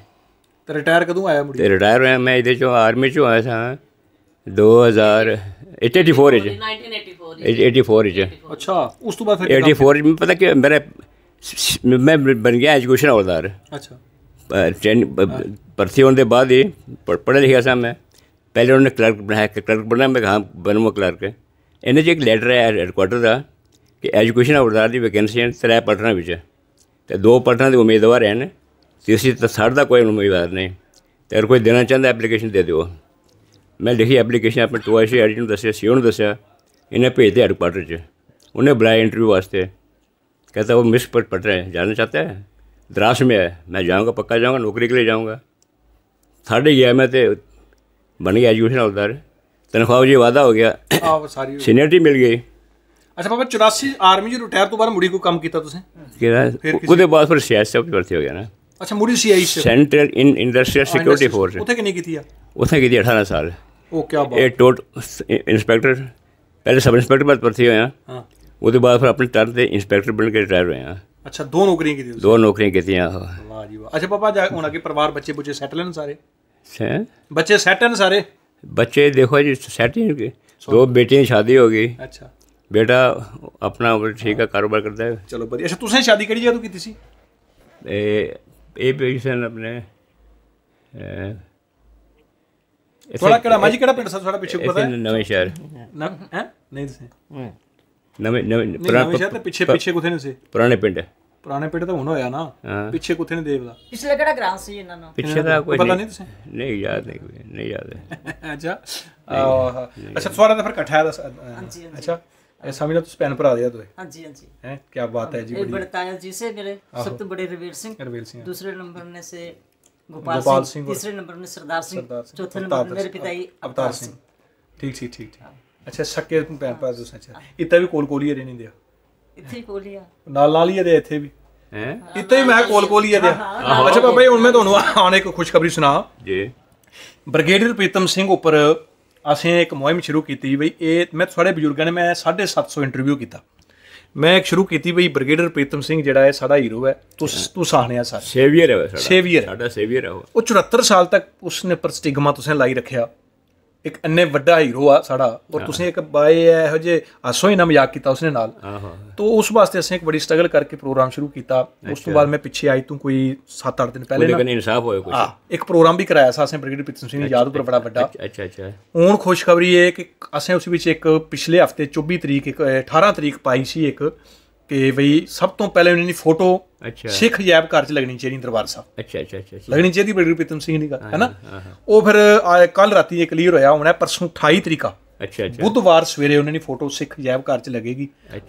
ਤੇ ਰਿਟਾਇਰ ਕਦੋਂ ਆਇਆ ਮੁੜੀ ਤੇ ਰਿਟਾਇਰ ਹੋਇਆ ਮੈਂ ਇਹਦੇ ਚੋਂ ਆਰਮੀ ਚੋਂ ਆਇਆ ਸਾਂ 2000 84 ਵਿੱਚ 1984 ਵਿੱਚ ਅੱਛਾ ਉਸ ਤੋਂ ਬਾਅਦ ਫਿਰ 84 ਵਿੱਚ ਪਤਾ ਕਿ ਮੇਰੇ ਮੈਂ बन गया एजुकेशन हवलदार अच्छा ट्रेन भर्ती ਦੇ ਬਾਅਦ ਇਹ ही पढ़ा लिखा ਮੈਂ ਪਹਿਲੇ ਉਹਨੇ ਕਲਰਕ ਬਣਾਇਆ ਕਲਰਕ ਬਣਾ ਮੈਂ मैं कहा ਕਲਰਕ ਇਹਨੇ ਜੇ ਇੱਕ ਲੈਟਰ ਆਇਆ आया ਦਾ ਕਿ ਐਜੂਕੇਸ਼ਨ ਅਵਰਦਾਰ ਦੀ ਵੈਕੈਂਸੀ ਵੈਕੈਂਸੀਆਂ ਤਰੇ ਪਟਨਾ ਵਿੱਚ ਤੇ ਦੋ ਪਟਨਾ ਦੇ ਉਮੀਦਵਾਰ ਹਨ ਤੀਸਰੀ ਤਾਂ ਸਾਡ ਦਾ ਕੋਈ ਉਮੀਦਵਾਰ ਨਹੀਂ ਤੇ ਕੋਈ ਦੇਣਾ ਚਾਹੁੰਦਾ ਐਪਲੀਕੇਸ਼ਨ ਦੇ ਦਿਓ ਮੈਂ ਲਿਖੀ ਐਪਲੀਕੇਸ਼ਨ ਆਪਣੇ ਟੋਆਸ਼ੀ ਐਡਿਟ ਨੂੰ ਦੱਸਿਆ ਸੀ ਉਹਨੂੰ ਦੱਸਿਆ ਇਹਨੇ ਭੇਜ ਦਿੱਤੇ ਹੈਡਕੁਆਟਰ 'ਚ ਉਹਨੇ ਬੁਲਾਇਆ ਇੰਟਰਵਿਊ ਵਾਸਤੇ कहता है वो मिस पर पढ़ रहे हैं जाना चाहते हैं द्रास में है मैं जाऊँगा पक्का जाऊँगा नौकरी के लिए जाऊँगा थर्ड ईयर में तो बन गया एजुकेशन ऑफिसर तनख्वाह जी वादा हो गया हाँ, सीनियरिटी मिल गई अच्छा पापा चौरासी आर्मी जो रिटायर तो दोबारा मुड़ी को काम किया तुझे बाद फिर सीआईएस से भर्ती हो गया ना अच्छा मुड़ी C I central in industrial security force उथे कितनी की थी उथे की थी 18 साल ओ क्या बात ए टोट इंस्पेक्टर पहले सब इंस्पेक्टर पद पर भर्ती होया हाँ। ਉਹਦੇ ਬਾਅਦ ਫਿਰ ਆਪਣੇ ਟਰ ਦੇ ਇੰਸਪੈਕਟਰ ਬਣ ਕੇ ਰਿਟਾਇਰ ਹੋਇਆ ਅੱਛਾ ਦੋ ਨੌਕਰੀਆਂ ਕੀਤੀਆਂ ਦੋ ਨੌਕਰੀਆਂ ਕੀਤੀਆਂ ਵਾਹ ਜੀ ਵਾਹ ਅੱਛਾ ਪਾਪਾ ਜਾ- ਹੁਣ ਅੱਗੇ ਪਰਿਵਾਰ ਬੱਚੇ ਬੁੱਚੇ ਸੈਟਲ ਹਨ ਸਾਰੇ ਸੈ ਬੱਚੇ ਸੈਟ ਹਨ ਸਾਰੇ ਬੱਚੇ ਦੇਖੋ ਜੀ ਸੈਟ ਹੀ ਹੋ ਗਏ ਦੋ ਬੇਟੀਆਂ ਦੀ ਸ਼ਾਦੀ ਹੋ ਗਈ ਅੱਛਾ ਬੇਟਾ ਆਪਣਾ ਉਹ ਠੀਕ ਆ ਕਾਰੋਬਾਰ ਕਰਦਾ ਹੈ ਚਲੋ ਵਧੀਆ ਅੱਛਾ ਤੁਸੀਂ ਸ਼ਾਦੀ ਕਿਹੜੀ ਜਦੋਂ ਕੀਤੀ ਸੀ ਇਹ ਇਹ ਪੋਜੀਸ਼ਨ ਆਪਣੇ ਥੋੜਾ ਕਿਹੜਾ ਮਾਜੀ ਕਿਹੜਾ ਪਿੰਡ ਸਰ ਪਿੱਛੇ ਪਤਾ ਨਵੇਂ ਸ਼ਹਿਰ ਨਾ ਹੈ ਨਹੀਂ ਤੁਸੀਂ ਨਵੇਂ ਨਵੇਂ ਪੁਰਾਣੇ ਸ਼ਹਿਰ ਤੇ ਪਿੱਛੇ ਪਿੱਛੇ ਕੁਥੇ ਨੇ ਸੀ ਪੁਰਾਣੇ ਪਿੰਡ ਪੁਰਾਣੇ ਪਿੰਡ ਤਾਂ ਹੁਣ ਹੋਇਆ ਨਾ ਪਿੱਛੇ ਕੁਥੇ ਨੇ ਦੇਵਦਾ ਪਿਛਲੇ ਕਿਹੜਾ ਗ੍ਰਾਮ ਸੀ ਇਹਨਾਂ ਨੂੰ ਪਿੱਛੇ ਦਾ ਕੋਈ ਪਤਾ ਨਹੀਂ ਤੁਸੀਂ ਨਹੀਂ ਯਾਦ ਨਹੀਂ ਨਹੀਂ ਯਾਦ ਹੈ ਅੱਛਾ ਅੱਛਾ ਸਵਾਰਾ ਤਾਂ ਫਿਰ ਇਕੱਠਾ ਦਾ ਹਾਂਜੀ ਅੱਛਾ ਇਹ ਸਮਝਦਾ ਤੁਸੀਂ ਪੈਨ ਭਰਾ ਦਿਆ ਤੋਏ ਹਾਂਜੀ ਹਾਂਜੀ ਹੈ ਕੀ ਬਾਤ ਹੈ ਜੀ ਬੜੀ ਬੜਤਾਇਲ ਜੀ ਸੇ ਮੇਰੇ ਸਭ ਤੋਂ ਬੜੇ ਰਵੀਰ ਸਿੰਘ ਰਵੀਰ ਸਿੰਘ ਦੂਸਰੇ ਨੰਬਰ ਨੇ ਸੇ ਗੋਪਾਲ ਸਿੰਘ ਤੀਸਰੇ ਨੰਬਰ ਨੇ ਸਰਦਾਰ ਸਿੰਘ ਚੌਥੇ ਨੰਬਰ ਮੇਰੇ ਪਿਤਾ ਜੀ ਅਵਤਾਰ ਸਿੰਘ ਠੀਕ ਠੀਕ ਠੀਕ ਠੀਕ ਅੱਛਾ ਸਕੇ ਭੈਣ ਭਰਾ ਤੁਸੀਂ ਅੱਛਾ ਇੱਥੇ ਵੀ ਕੋਲ ਕੋਲੀ ਇਹ ਨਹੀਂ ਦਿਆ ਇੱਥੇ ਹੀ ਕੋਲਿਆ ਨਾਲ ਨਾਲ ਹੀ ਇਹਦੇ ਇੱਥੇ ਵੀ ਹੈ ਇੱਥੇ ਹੀ ਮੈਂ ਕੋਲ ਕੋਲ ਦਿਆ ਇਹਦੇ ਅੱਛਾ ਬਾਬਾ ਜੀ ਹੁਣ ਮੈਂ ਤੁਹਾਨੂੰ ਆਣ ਇੱਕ ਖੁਸ਼ਖਬਰੀ ਸੁਣਾ ਜੀ ਬ੍ਰਿਗੇਡੀਅਰ ਪ੍ਰੀਤਮ ਸਿੰਘ ਉੱਪਰ ਅਸੀਂ ਇੱਕ ਮੁਹਿੰਮ ਸ਼ੁਰੂ ਕੀਤੀ ਬਈ ਇਹ ਮੈਂ ਤੁਹਾਡੇ ਬਜ਼ੁਰਗਾਂ ਨੇ ਮੈਂ 750 ਇੰਟਰਵਿਊ ਕੀਤਾ ਮੈਂ ਇੱਕ ਸ਼ੁਰੂ ਕੀਤੀ ਬਈ ਬ੍ਰਿਗੇਡੀਅਰ ਪ੍ਰੀਤਮ ਸਿੰਘ ਜਿਹੜਾ ਹੈ ਸਾਡਾ ਹੀਰੋ ਹੈ ਤੂੰ ਤੂੰ ਸਾਹਣਿਆ ਸਰ ਸੇਵੀਅਰ ਹੈ ਸਾਡਾ ਸੇਵੀਅਰ ਸਾਡਾ ਸੇਵੀਅਰ ਹੈ ਉਹ 74 ਸਾਲ ਤੱਕ ਉਸਨੇ ਪਰ ਸਟਿਗਮਾ ਤੁਸੀਂ ਲਾਈ ਰੱਖਿਆ ਇੱਕ ਅੰਨੇ ਵੱਡਾ ਹੀਰੋ ਆ ਸਾਡਾ ਔਰ ਤੁਸੀਂ ਇੱਕ ਬਾਏ ਇਹੋ ਜੇ ਹਸੋ ਹੀ ਨਾ ਮਜ਼ਾਕ ਕੀਤਾ ਉਸਨੇ ਨਾਲ ਤੋਂ ਉਸ ਵਾਸਤੇ ਅਸੀਂ ਇੱਕ ਬੜੀ ਸਟਰਗਲ ਕਰਕੇ ਪ੍ਰੋਗਰਾਮ ਸ਼ੁਰੂ ਕੀਤਾ ਉਸ ਤੋਂ ਬਾਅਦ ਮੈਂ ਪਿੱਛੇ ਆਈ ਤੂੰ ਕੋਈ 7-8 ਦਿਨ ਪਹਿਲੇ ਨਾ ਲੇਕਿਨ ਇਨਸਾਫ ਹੋਇਆ ਕੁਝ ਇੱਕ ਪ੍ਰੋਗਰਾਮ ਵੀ ਕਰਾਇਆ ਸੀ ਅਸੀਂ ਬ੍ਰਿਗੇਡ ਪ੍ਰੀਤਮ ਸਿੰਘ ਯਾਦ ਉੱਪਰ ਬੜਾ ਵੱਡਾ ਅੱਛਾ ਅੱਛਾ ਹੁਣ ਖੁਸ਼ਖਬਰੀ ਇਹ ਕਿ ਅਸੀਂ ਉਸ ਵਿੱਚ ਇੱਕ ਪਿਛਲੇ ਹਫਤੇ 24 ਤਰੀਕ 18 ਤਰੀਕ ਪਾਈ ਸੀ ਇੱਕ ਕਿ ਬਈ ਸਭ ਤੋਂ ਪਹਿਲੇ ਉਹਨਾਂ ਦੀ ਫੋਟੋ ਅੱਛਾ ਸਿੱਖ ਜੈਬ ਘਰ ਚ ਲੱਗਣੀ ਚਾਹੀਦੀ ਦਰਬਾਰ ਸਾਹਿਬ ਅੱਛਾ ਅੱਛਾ ਅੱਛਾ ਲੱਗਣੀ ਚਾਹੀਦੀ ਬੜੀ ਪ੍ਰੀਤਮ ਸਿੰਘ ਦੀ ਗੱਲ ਹੈਨਾ ਉਹ ਫਿਰ ਕੱਲ ਰਾਤੀ ਇਹ ਕਲੀਅਰ ਹੋਇਆ ਹੁਣ ਹੈ ਪਰਸੋਂ 28 ਤਰੀਕਾ ਅੱਛਾ ਅੱਛਾ ਬੁੱਧਵਾਰ ਸਵੇਰੇ ਉਹਨਾਂ ਦੀ ਫੋਟੋ ਸਿੱਖ ਜੈਬ ਘਰ ਚ ਲੱਗੇਗੀ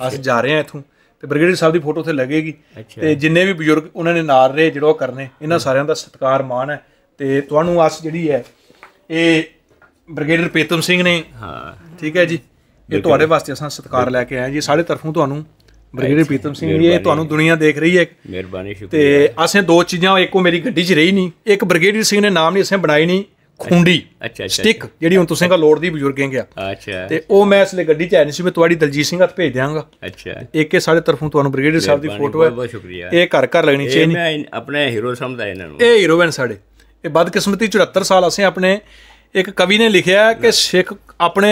ਅਸੀਂ ਜਾ ਰਹੇ ਹਾਂ ਇਥੋਂ ਤੇ ਬ੍ਰਿਗੇਡੀਅਰ ਸਾਹਿਬ ਦੀ ਫੋਟੋ ਉੱਥੇ ਲੱਗੇਗੀ ਤੇ ਜਿੰਨੇ ਵੀ ਬਜ਼ੁਰਗ ਉਹਨਾਂ ਨੇ ਨਾਲ ਰਹੇ ਜਿਹੜਾ ਕਰਨੇ ਇਹਨਾਂ ਸਾਰਿਆਂ ਦਾ ਸਤਿਕਾਰ ਮਾਣ ਹੈ ਤੇ ਤੁਹਾਨੂੰ ਅਸ ਜਿਹੜੀ ਹੈ ਇਹ ਬ੍ਰਿਗੇਡੀਅਰ ਪੀਤਮ ਸਿੰਘ ਨੇ ਹਾਂ ਠੀਕ ਹੈ ਜੀ ਇਹ ਤੁਹਾਡੇ ਵਾਸਤੇ ਅਸਾਂ ਸਤਿਕਾਰ ਲੈ ਕੇ ਆਏ ਜੀ ਸਾਡੇ ਤਰਫੋਂ ਤੁਹਾਨੂੰ ਬ੍ਰਿਗੇਡੀਅਰ ਪੀਤਮ ਸਿੰਘ ਜੀ ਇਹ ਤੁਹਾਨੂੰ ਦੁਨੀਆ ਦੇਖ ਰਹੀ ਹੈ ਮਿਹਰਬਾਨੀ ਸ਼ੁਕਰੀਆ ਤੇ ਅਸੀਂ ਦੋ ਚੀਜ਼ਾਂ ਇੱਕੋ ਮੇਰੀ ਗੱਡੀ 'ਚ ਰਹੀ ਨਹੀਂ ਇੱਕ ਬ੍ਰਿਗੇਡੀਅਰ ਸਿੰਘ ਨੇ ਨਾਮ ਨਹੀਂ ਅਸੀਂ ਬਣਾਈ ਨਹੀਂ ਖੁੰਡੀ ਅੱਛਾ ਸਟਿਕ ਜਿਹੜੀ ਹੁਣ ਤੁਸੀਂ ਕਾ ਲੋੜ ਦੀ ਬਜ਼ੁਰਗਾਂ ਗਿਆ ਅੱਛਾ ਤੇ ਉਹ ਮੈਂ ਇਸ ਲਈ ਗੱਡੀ 'ਚ ਐਨਸੀ ਵਿੱਚ ਤੁਹਾਡੀ ਦਲਜੀਤ ਸਿੰਘ ਹੱਥ ਭੇਜ ਦਿਆਂਗਾ ਅੱਛਾ ਇੱਕ ਇਹ ਸਾਡੇ ਤਰਫੋਂ ਤੁਹਾਨੂੰ ਬ੍ਰਿਗੇਡੀਅਰ ਸਾਹਿਬ ਦੀ ਫੋਟੋ ਹੈ ਬਹੁਤ ਬਹੁਤ ਸ਼ੁਕਰੀਆ ਇਹ ਘਰ ਘਰ ਲੈਣੀ ਚਾਹੀਦੀ ਮੈਂ ਆਪਣੇ ਹੀਰੋ ਸਮਝਦਾ ਇਹਨਾਂ ਨੂੰ ਇਹ ਹੀਰੋ ਬਣ ਸਾਡੇ ਇਹ ਬਦਕਿਸਮਤੀ 74 ਸਾਲ ਅਸੀਂ ਆਪਣੇ ਇੱਕ ਕਵੀ ਨੇ ਲਿਖਿਆ ਕਿ ਸਿੱਖ ਆਪਣੇ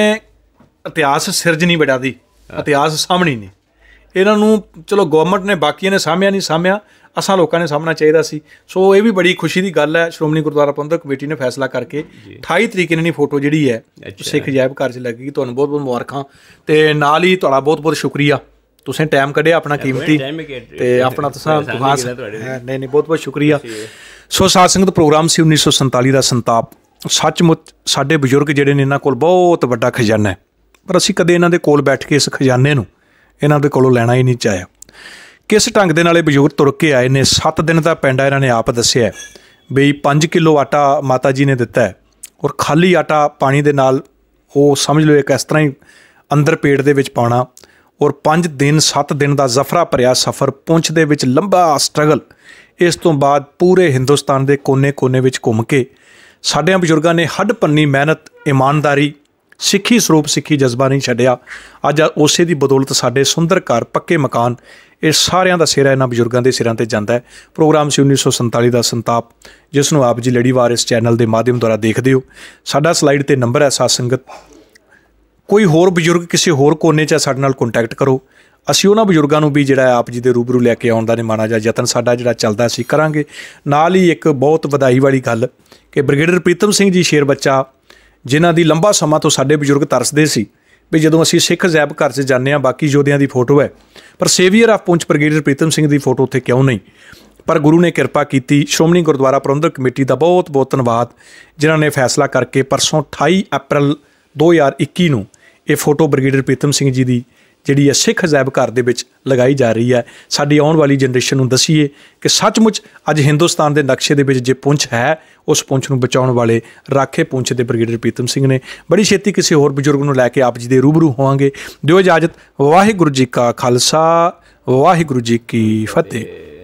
ਇਤਿਹਾਸ ਸਿਰਜ ਨਹੀਂ ਬੜਾਦੀ ਇਤਿਹਾਸ ਸਾਹਮਣੀ ਨਹੀਂ ਇਹਨਾਂ ਨੂੰ ਚਲੋ ਗਵਰਨਮੈਂਟ ਨੇ ਬਾਕੀਆਂ ਨੇ ਸਾਹਮਿਆ ਨਹੀਂ ਸਾਹਮਿਆ ਅਸਾਂ ਲੋਕਾਂ ਨੇ ਸਾਹਮਣਾ ਚਾਹੀਦਾ ਸੀ ਸੋ ਇਹ ਵੀ ਬੜੀ ਖੁਸ਼ੀ ਦੀ ਗੱਲ ਹੈ ਸ਼੍ਰੋਮਣੀ ਗੁਰਦੁਆਰਾ ਪ੍ਰਬੰਧਕ ਕਮੇਟੀ ਨੇ ਫੈਸਲਾ ਕਰਕੇ 28 ਤਰੀਕ ਨੂੰ ਫੋਟੋ ਜਿਹੜੀ ਹੈ ਸਿੱਖ ਜਾਇਬ ਘਰ 'ਚ ਲੱਗੇਗੀ ਤੁਹਾਨੂੰ ਬਹੁਤ ਬਹੁਤ ਮੁਬਾਰਕਾਂ ਤੇ ਨਾਲ ਹੀ ਤੁਹਾਡਾ ਬਹੁਤ ਬਹੁਤ ਸ਼ੁਕਰੀਆ ਤੁਸੀਂ ਟਾਈਮ ਕੱਢਿਆ ਆਪਣਾ ਕੀਮਤੀ ਤੇ ਆਪਣਾ ਤੁਸੀਂ ਦੁਕਾਨ ਨਹੀਂ ਨਹੀਂ ਬਹੁਤ ਬਹੁਤ ਸ਼ੁਕਰੀਆ ਸੋ ਸਾਧ ਸੰਗਤ ਪ੍ਰੋਗਰਾਮ ਸੀ 1947 ਦਾ ਸੰਤਾਪ ਸੱਚਮੁੱਚ ਸਾਡੇ ਬਜ਼ੁਰਗ ਜਿਹੜੇ ਨੇ ਇਹਨਾਂ ਕੋਲ ਬਹੁਤ ਵੱਡਾ ਖਜ਼ਾਨਾ ਹੈ ਪਰ ਅਸੀਂ ਕਦੇ ਇਹਨਾਂ ਦੇ ਕੋਲ ਬੈਠ ਕੇ ਇਸ ਖਜ਼ਾਨੇ ਨੂੰ ਇਹਨਾਂ ਦੇ ਕੋਲੋਂ ਲੈਣਾ ਹੀ ਨਹੀਂ ਚਾਹਿਆ ਕਿਸ ਢੰਗ ਦੇ ਨਾਲ ਇਹ ਬਜ਼ੁਰਗ ਤੁਰ ਕੇ ਆਏ ਨੇ 7 ਦਿਨ ਦਾ ਪੈਂਡਾ ਇਹਨਾਂ ਨੇ ਆਪ ਦੱਸਿਆ ਬਈ 5 ਕਿਲੋ ਆਟਾ ਮਾਤਾ ਜੀ ਨੇ ਦਿੱਤਾ ਔਰ ਖਾਲੀ ਆਟਾ ਪਾਣੀ ਦੇ ਨਾਲ ਉਹ ਸਮਝ ਲਓ ਇੱਕ ਇਸ ਤਰ੍ਹਾਂ ਹੀ ਅੰਦਰ ਪੇਟ ਦੇ ਵਿੱਚ ਪਾਉਣਾ ਔਰ 5 ਦਿਨ 7 ਦਿਨ ਦਾ ਜ਼ਫਰਾ ਭਰਿਆ ਸਫ਼ਰ ਪੁੰਛ ਦੇ ਵਿੱਚ ਲੰਬਾ ਸਟਰਗਲ ਇਸ ਤੋਂ ਬਾਅਦ ਪੂਰੇ ਹਿੰਦੁਸਤਾਨ ਦੇ ਕੋਨੇ-ਕੋਨੇ ਵਿੱਚ ਘੁੰਮ ਕੇ ਸਾਡੇ ਬਜ਼ੁਰਗਾਂ ਨੇ ਹੱਡ ਪੰਨੀ ਮਿਹਨਤ ਇਮਾਨਦਾਰੀ ਸਿੱਖੀ ਸਰੂਪ ਸਿੱਖੀ ਜਜ਼ਬਾ ਨਹੀਂ ਛੱਡਿਆ ਅੱਜ ਉਸੇ ਦੀ ਬਦੌਲਤ ਸਾਡੇ ਸੁੰਦਰ ਘਰ ਪੱਕੇ ਮਕਾਨ ਇਹ ਸਾਰਿਆਂ ਦਾ ਸਿਰ ਇਹਨਾਂ ਬਜ਼ੁਰਗਾਂ ਦੇ ਸਿਰਾਂ ਤੇ ਜਾਂਦਾ ਹੈ ਪ੍ਰੋਗਰਾਮ ਸੀ 1947 ਦਾ ਸੰਤਾਪ ਜਿਸ ਨੂੰ ਆਪ ਜੀ ਲੜੀਵਾਰ ਇਸ ਚੈਨਲ ਦੇ ਮਾਧਿਅਮ ਦੁਆਰਾ ਦੇਖਦੇ ਹੋ ਸਾਡਾ ਸਲਾਈਡ ਤੇ ਨੰਬਰ ਹੈ ਸਾਧ ਸੰਗਤ ਕੋਈ ਹੋਰ ਬਜ਼ੁਰਗ ਕਿਸੇ ਹੋਰ ਕੋਨੇ 'ਚ ਸਾਡੇ ਨਾਲ ਕੰਟੈਕਟ ਕਰੋ ਅਸੀਂ ਉਹਨਾਂ ਬਜ਼ੁਰਗਾਂ ਨੂੰ ਵੀ ਜਿਹੜਾ ਆਪ ਜੀ ਦੇ ਰੂਬਰੂ ਲੈ ਕੇ ਆਉਣ ਦਾ ਨਿਮਾਣਾ ਜਾਂ ਯਤਨ ਸਾਡਾ ਜਿਹੜਾ ਚੱਲਦਾ ਸੀ ਕਰਾਂਗੇ ਨਾਲ ਹੀ ਇੱਕ ਬਹੁਤ ਵਧਾਈ ਵਾਲੀ ਗੱਲ ਕਿ ਬ੍ਰਿਗੇਡਰ ਪ੍ਰੀਤਮ ਸਿੰਘ ਜੀ ਸ਼ੇਰ ਬੱਚਾ ਜਿਨ੍ਹਾਂ ਦੀ ਲੰਬਾ ਸਮਾਂ ਤੋਂ ਸਾਡੇ ਬਜ਼ੁਰਗ ਤਰਸਦੇ ਸੀ ਵੀ ਜਦੋਂ ਅਸੀਂ ਸਿੱਖ ਜ਼ੈਬ ਘਰ 'ਚ ਜਾਂਦੇ ਆ ਬਾਕੀ ਯੋਧਿਆਂ ਦੀ ਫੋਟੋ ਹੈ ਪਰ saviour of Poonch brigadier Pritam Singh ਦੀ ਫੋਟੋ ਉੱਥੇ ਕਿਉਂ ਨਹੀਂ ਪਰ ਗੁਰੂ ਨੇ ਕਿਰਪਾ ਕੀਤੀ ਸ਼੍ਰੋਮਣੀ ਗੁਰਦੁਆਰਾ ਪ੍ਰਬੰਧਕ ਕਮੇਟੀ ਦਾ ਬਹੁਤ ਬਹੁਤ ਧੰਨਵਾਦ ਜਿਨ੍ਹਾਂ ਨੇ ਫੈਸਲਾ ਕਰਕੇ ਪਰਸੋਂ 28 ਅਪ੍ਰੈਲ 2021 ਨੂੰ ਇਹ ਫੋਟੋ ਬ੍ਰਿਗੇਡਰ ਪ੍ਰੀਤਮ ਸਿੰਘ ਜੀ ਦੀ ਜਿਹੜੀ ਹੈ ਸਿੱਖ ਅਜਾਇਬ ਘਰ ਦੇ ਵਿੱਚ ਲਗਾਈ ਜਾ ਰਹੀ ਹੈ ਸਾਡੀ ਆਉਣ ਵਾਲੀ ਜਨਰੇਸ਼ਨ ਨੂੰ ਦਸੀਏ ਕਿ ਸੱਚਮੁੱਚ ਅੱਜ ਹਿੰਦੁਸਤਾਨ ਦੇ ਨਕਸ਼ੇ ਦੇ ਵਿੱਚ ਜੇ ਪੁੰਛ ਹੈ ਉਸ ਪੁੰਛ ਨੂੰ ਬਚਾਉਣ ਵਾਲੇ ਰਾਖੇ ਪੁੰਛ ਦੇ ਬ੍ਰਿਗੇਡੀਅਰ ਪ੍ਰੀਤਮ ਸਿੰਘ ਨੇ ਬੜੀ ਛੇਤੀ ਕਿਸੇ ਹੋਰ ਬਜ਼ੁਰਗ ਨੂੰ ਲੈ ਕੇ ਆਪ ਜੀ ਦੇ ਰੂਬਰੂ ਹੋਵਾਂਗੇ ਦਿਓ ਇਜਾਜ਼ਤ ਵਾਹਿਗੁਰੂ ਜੀ ਕਾ ਖਾਲਸਾ ਵਾਹਿਗੁਰੂ ਜੀ ਕੀ ਫਤਿਹ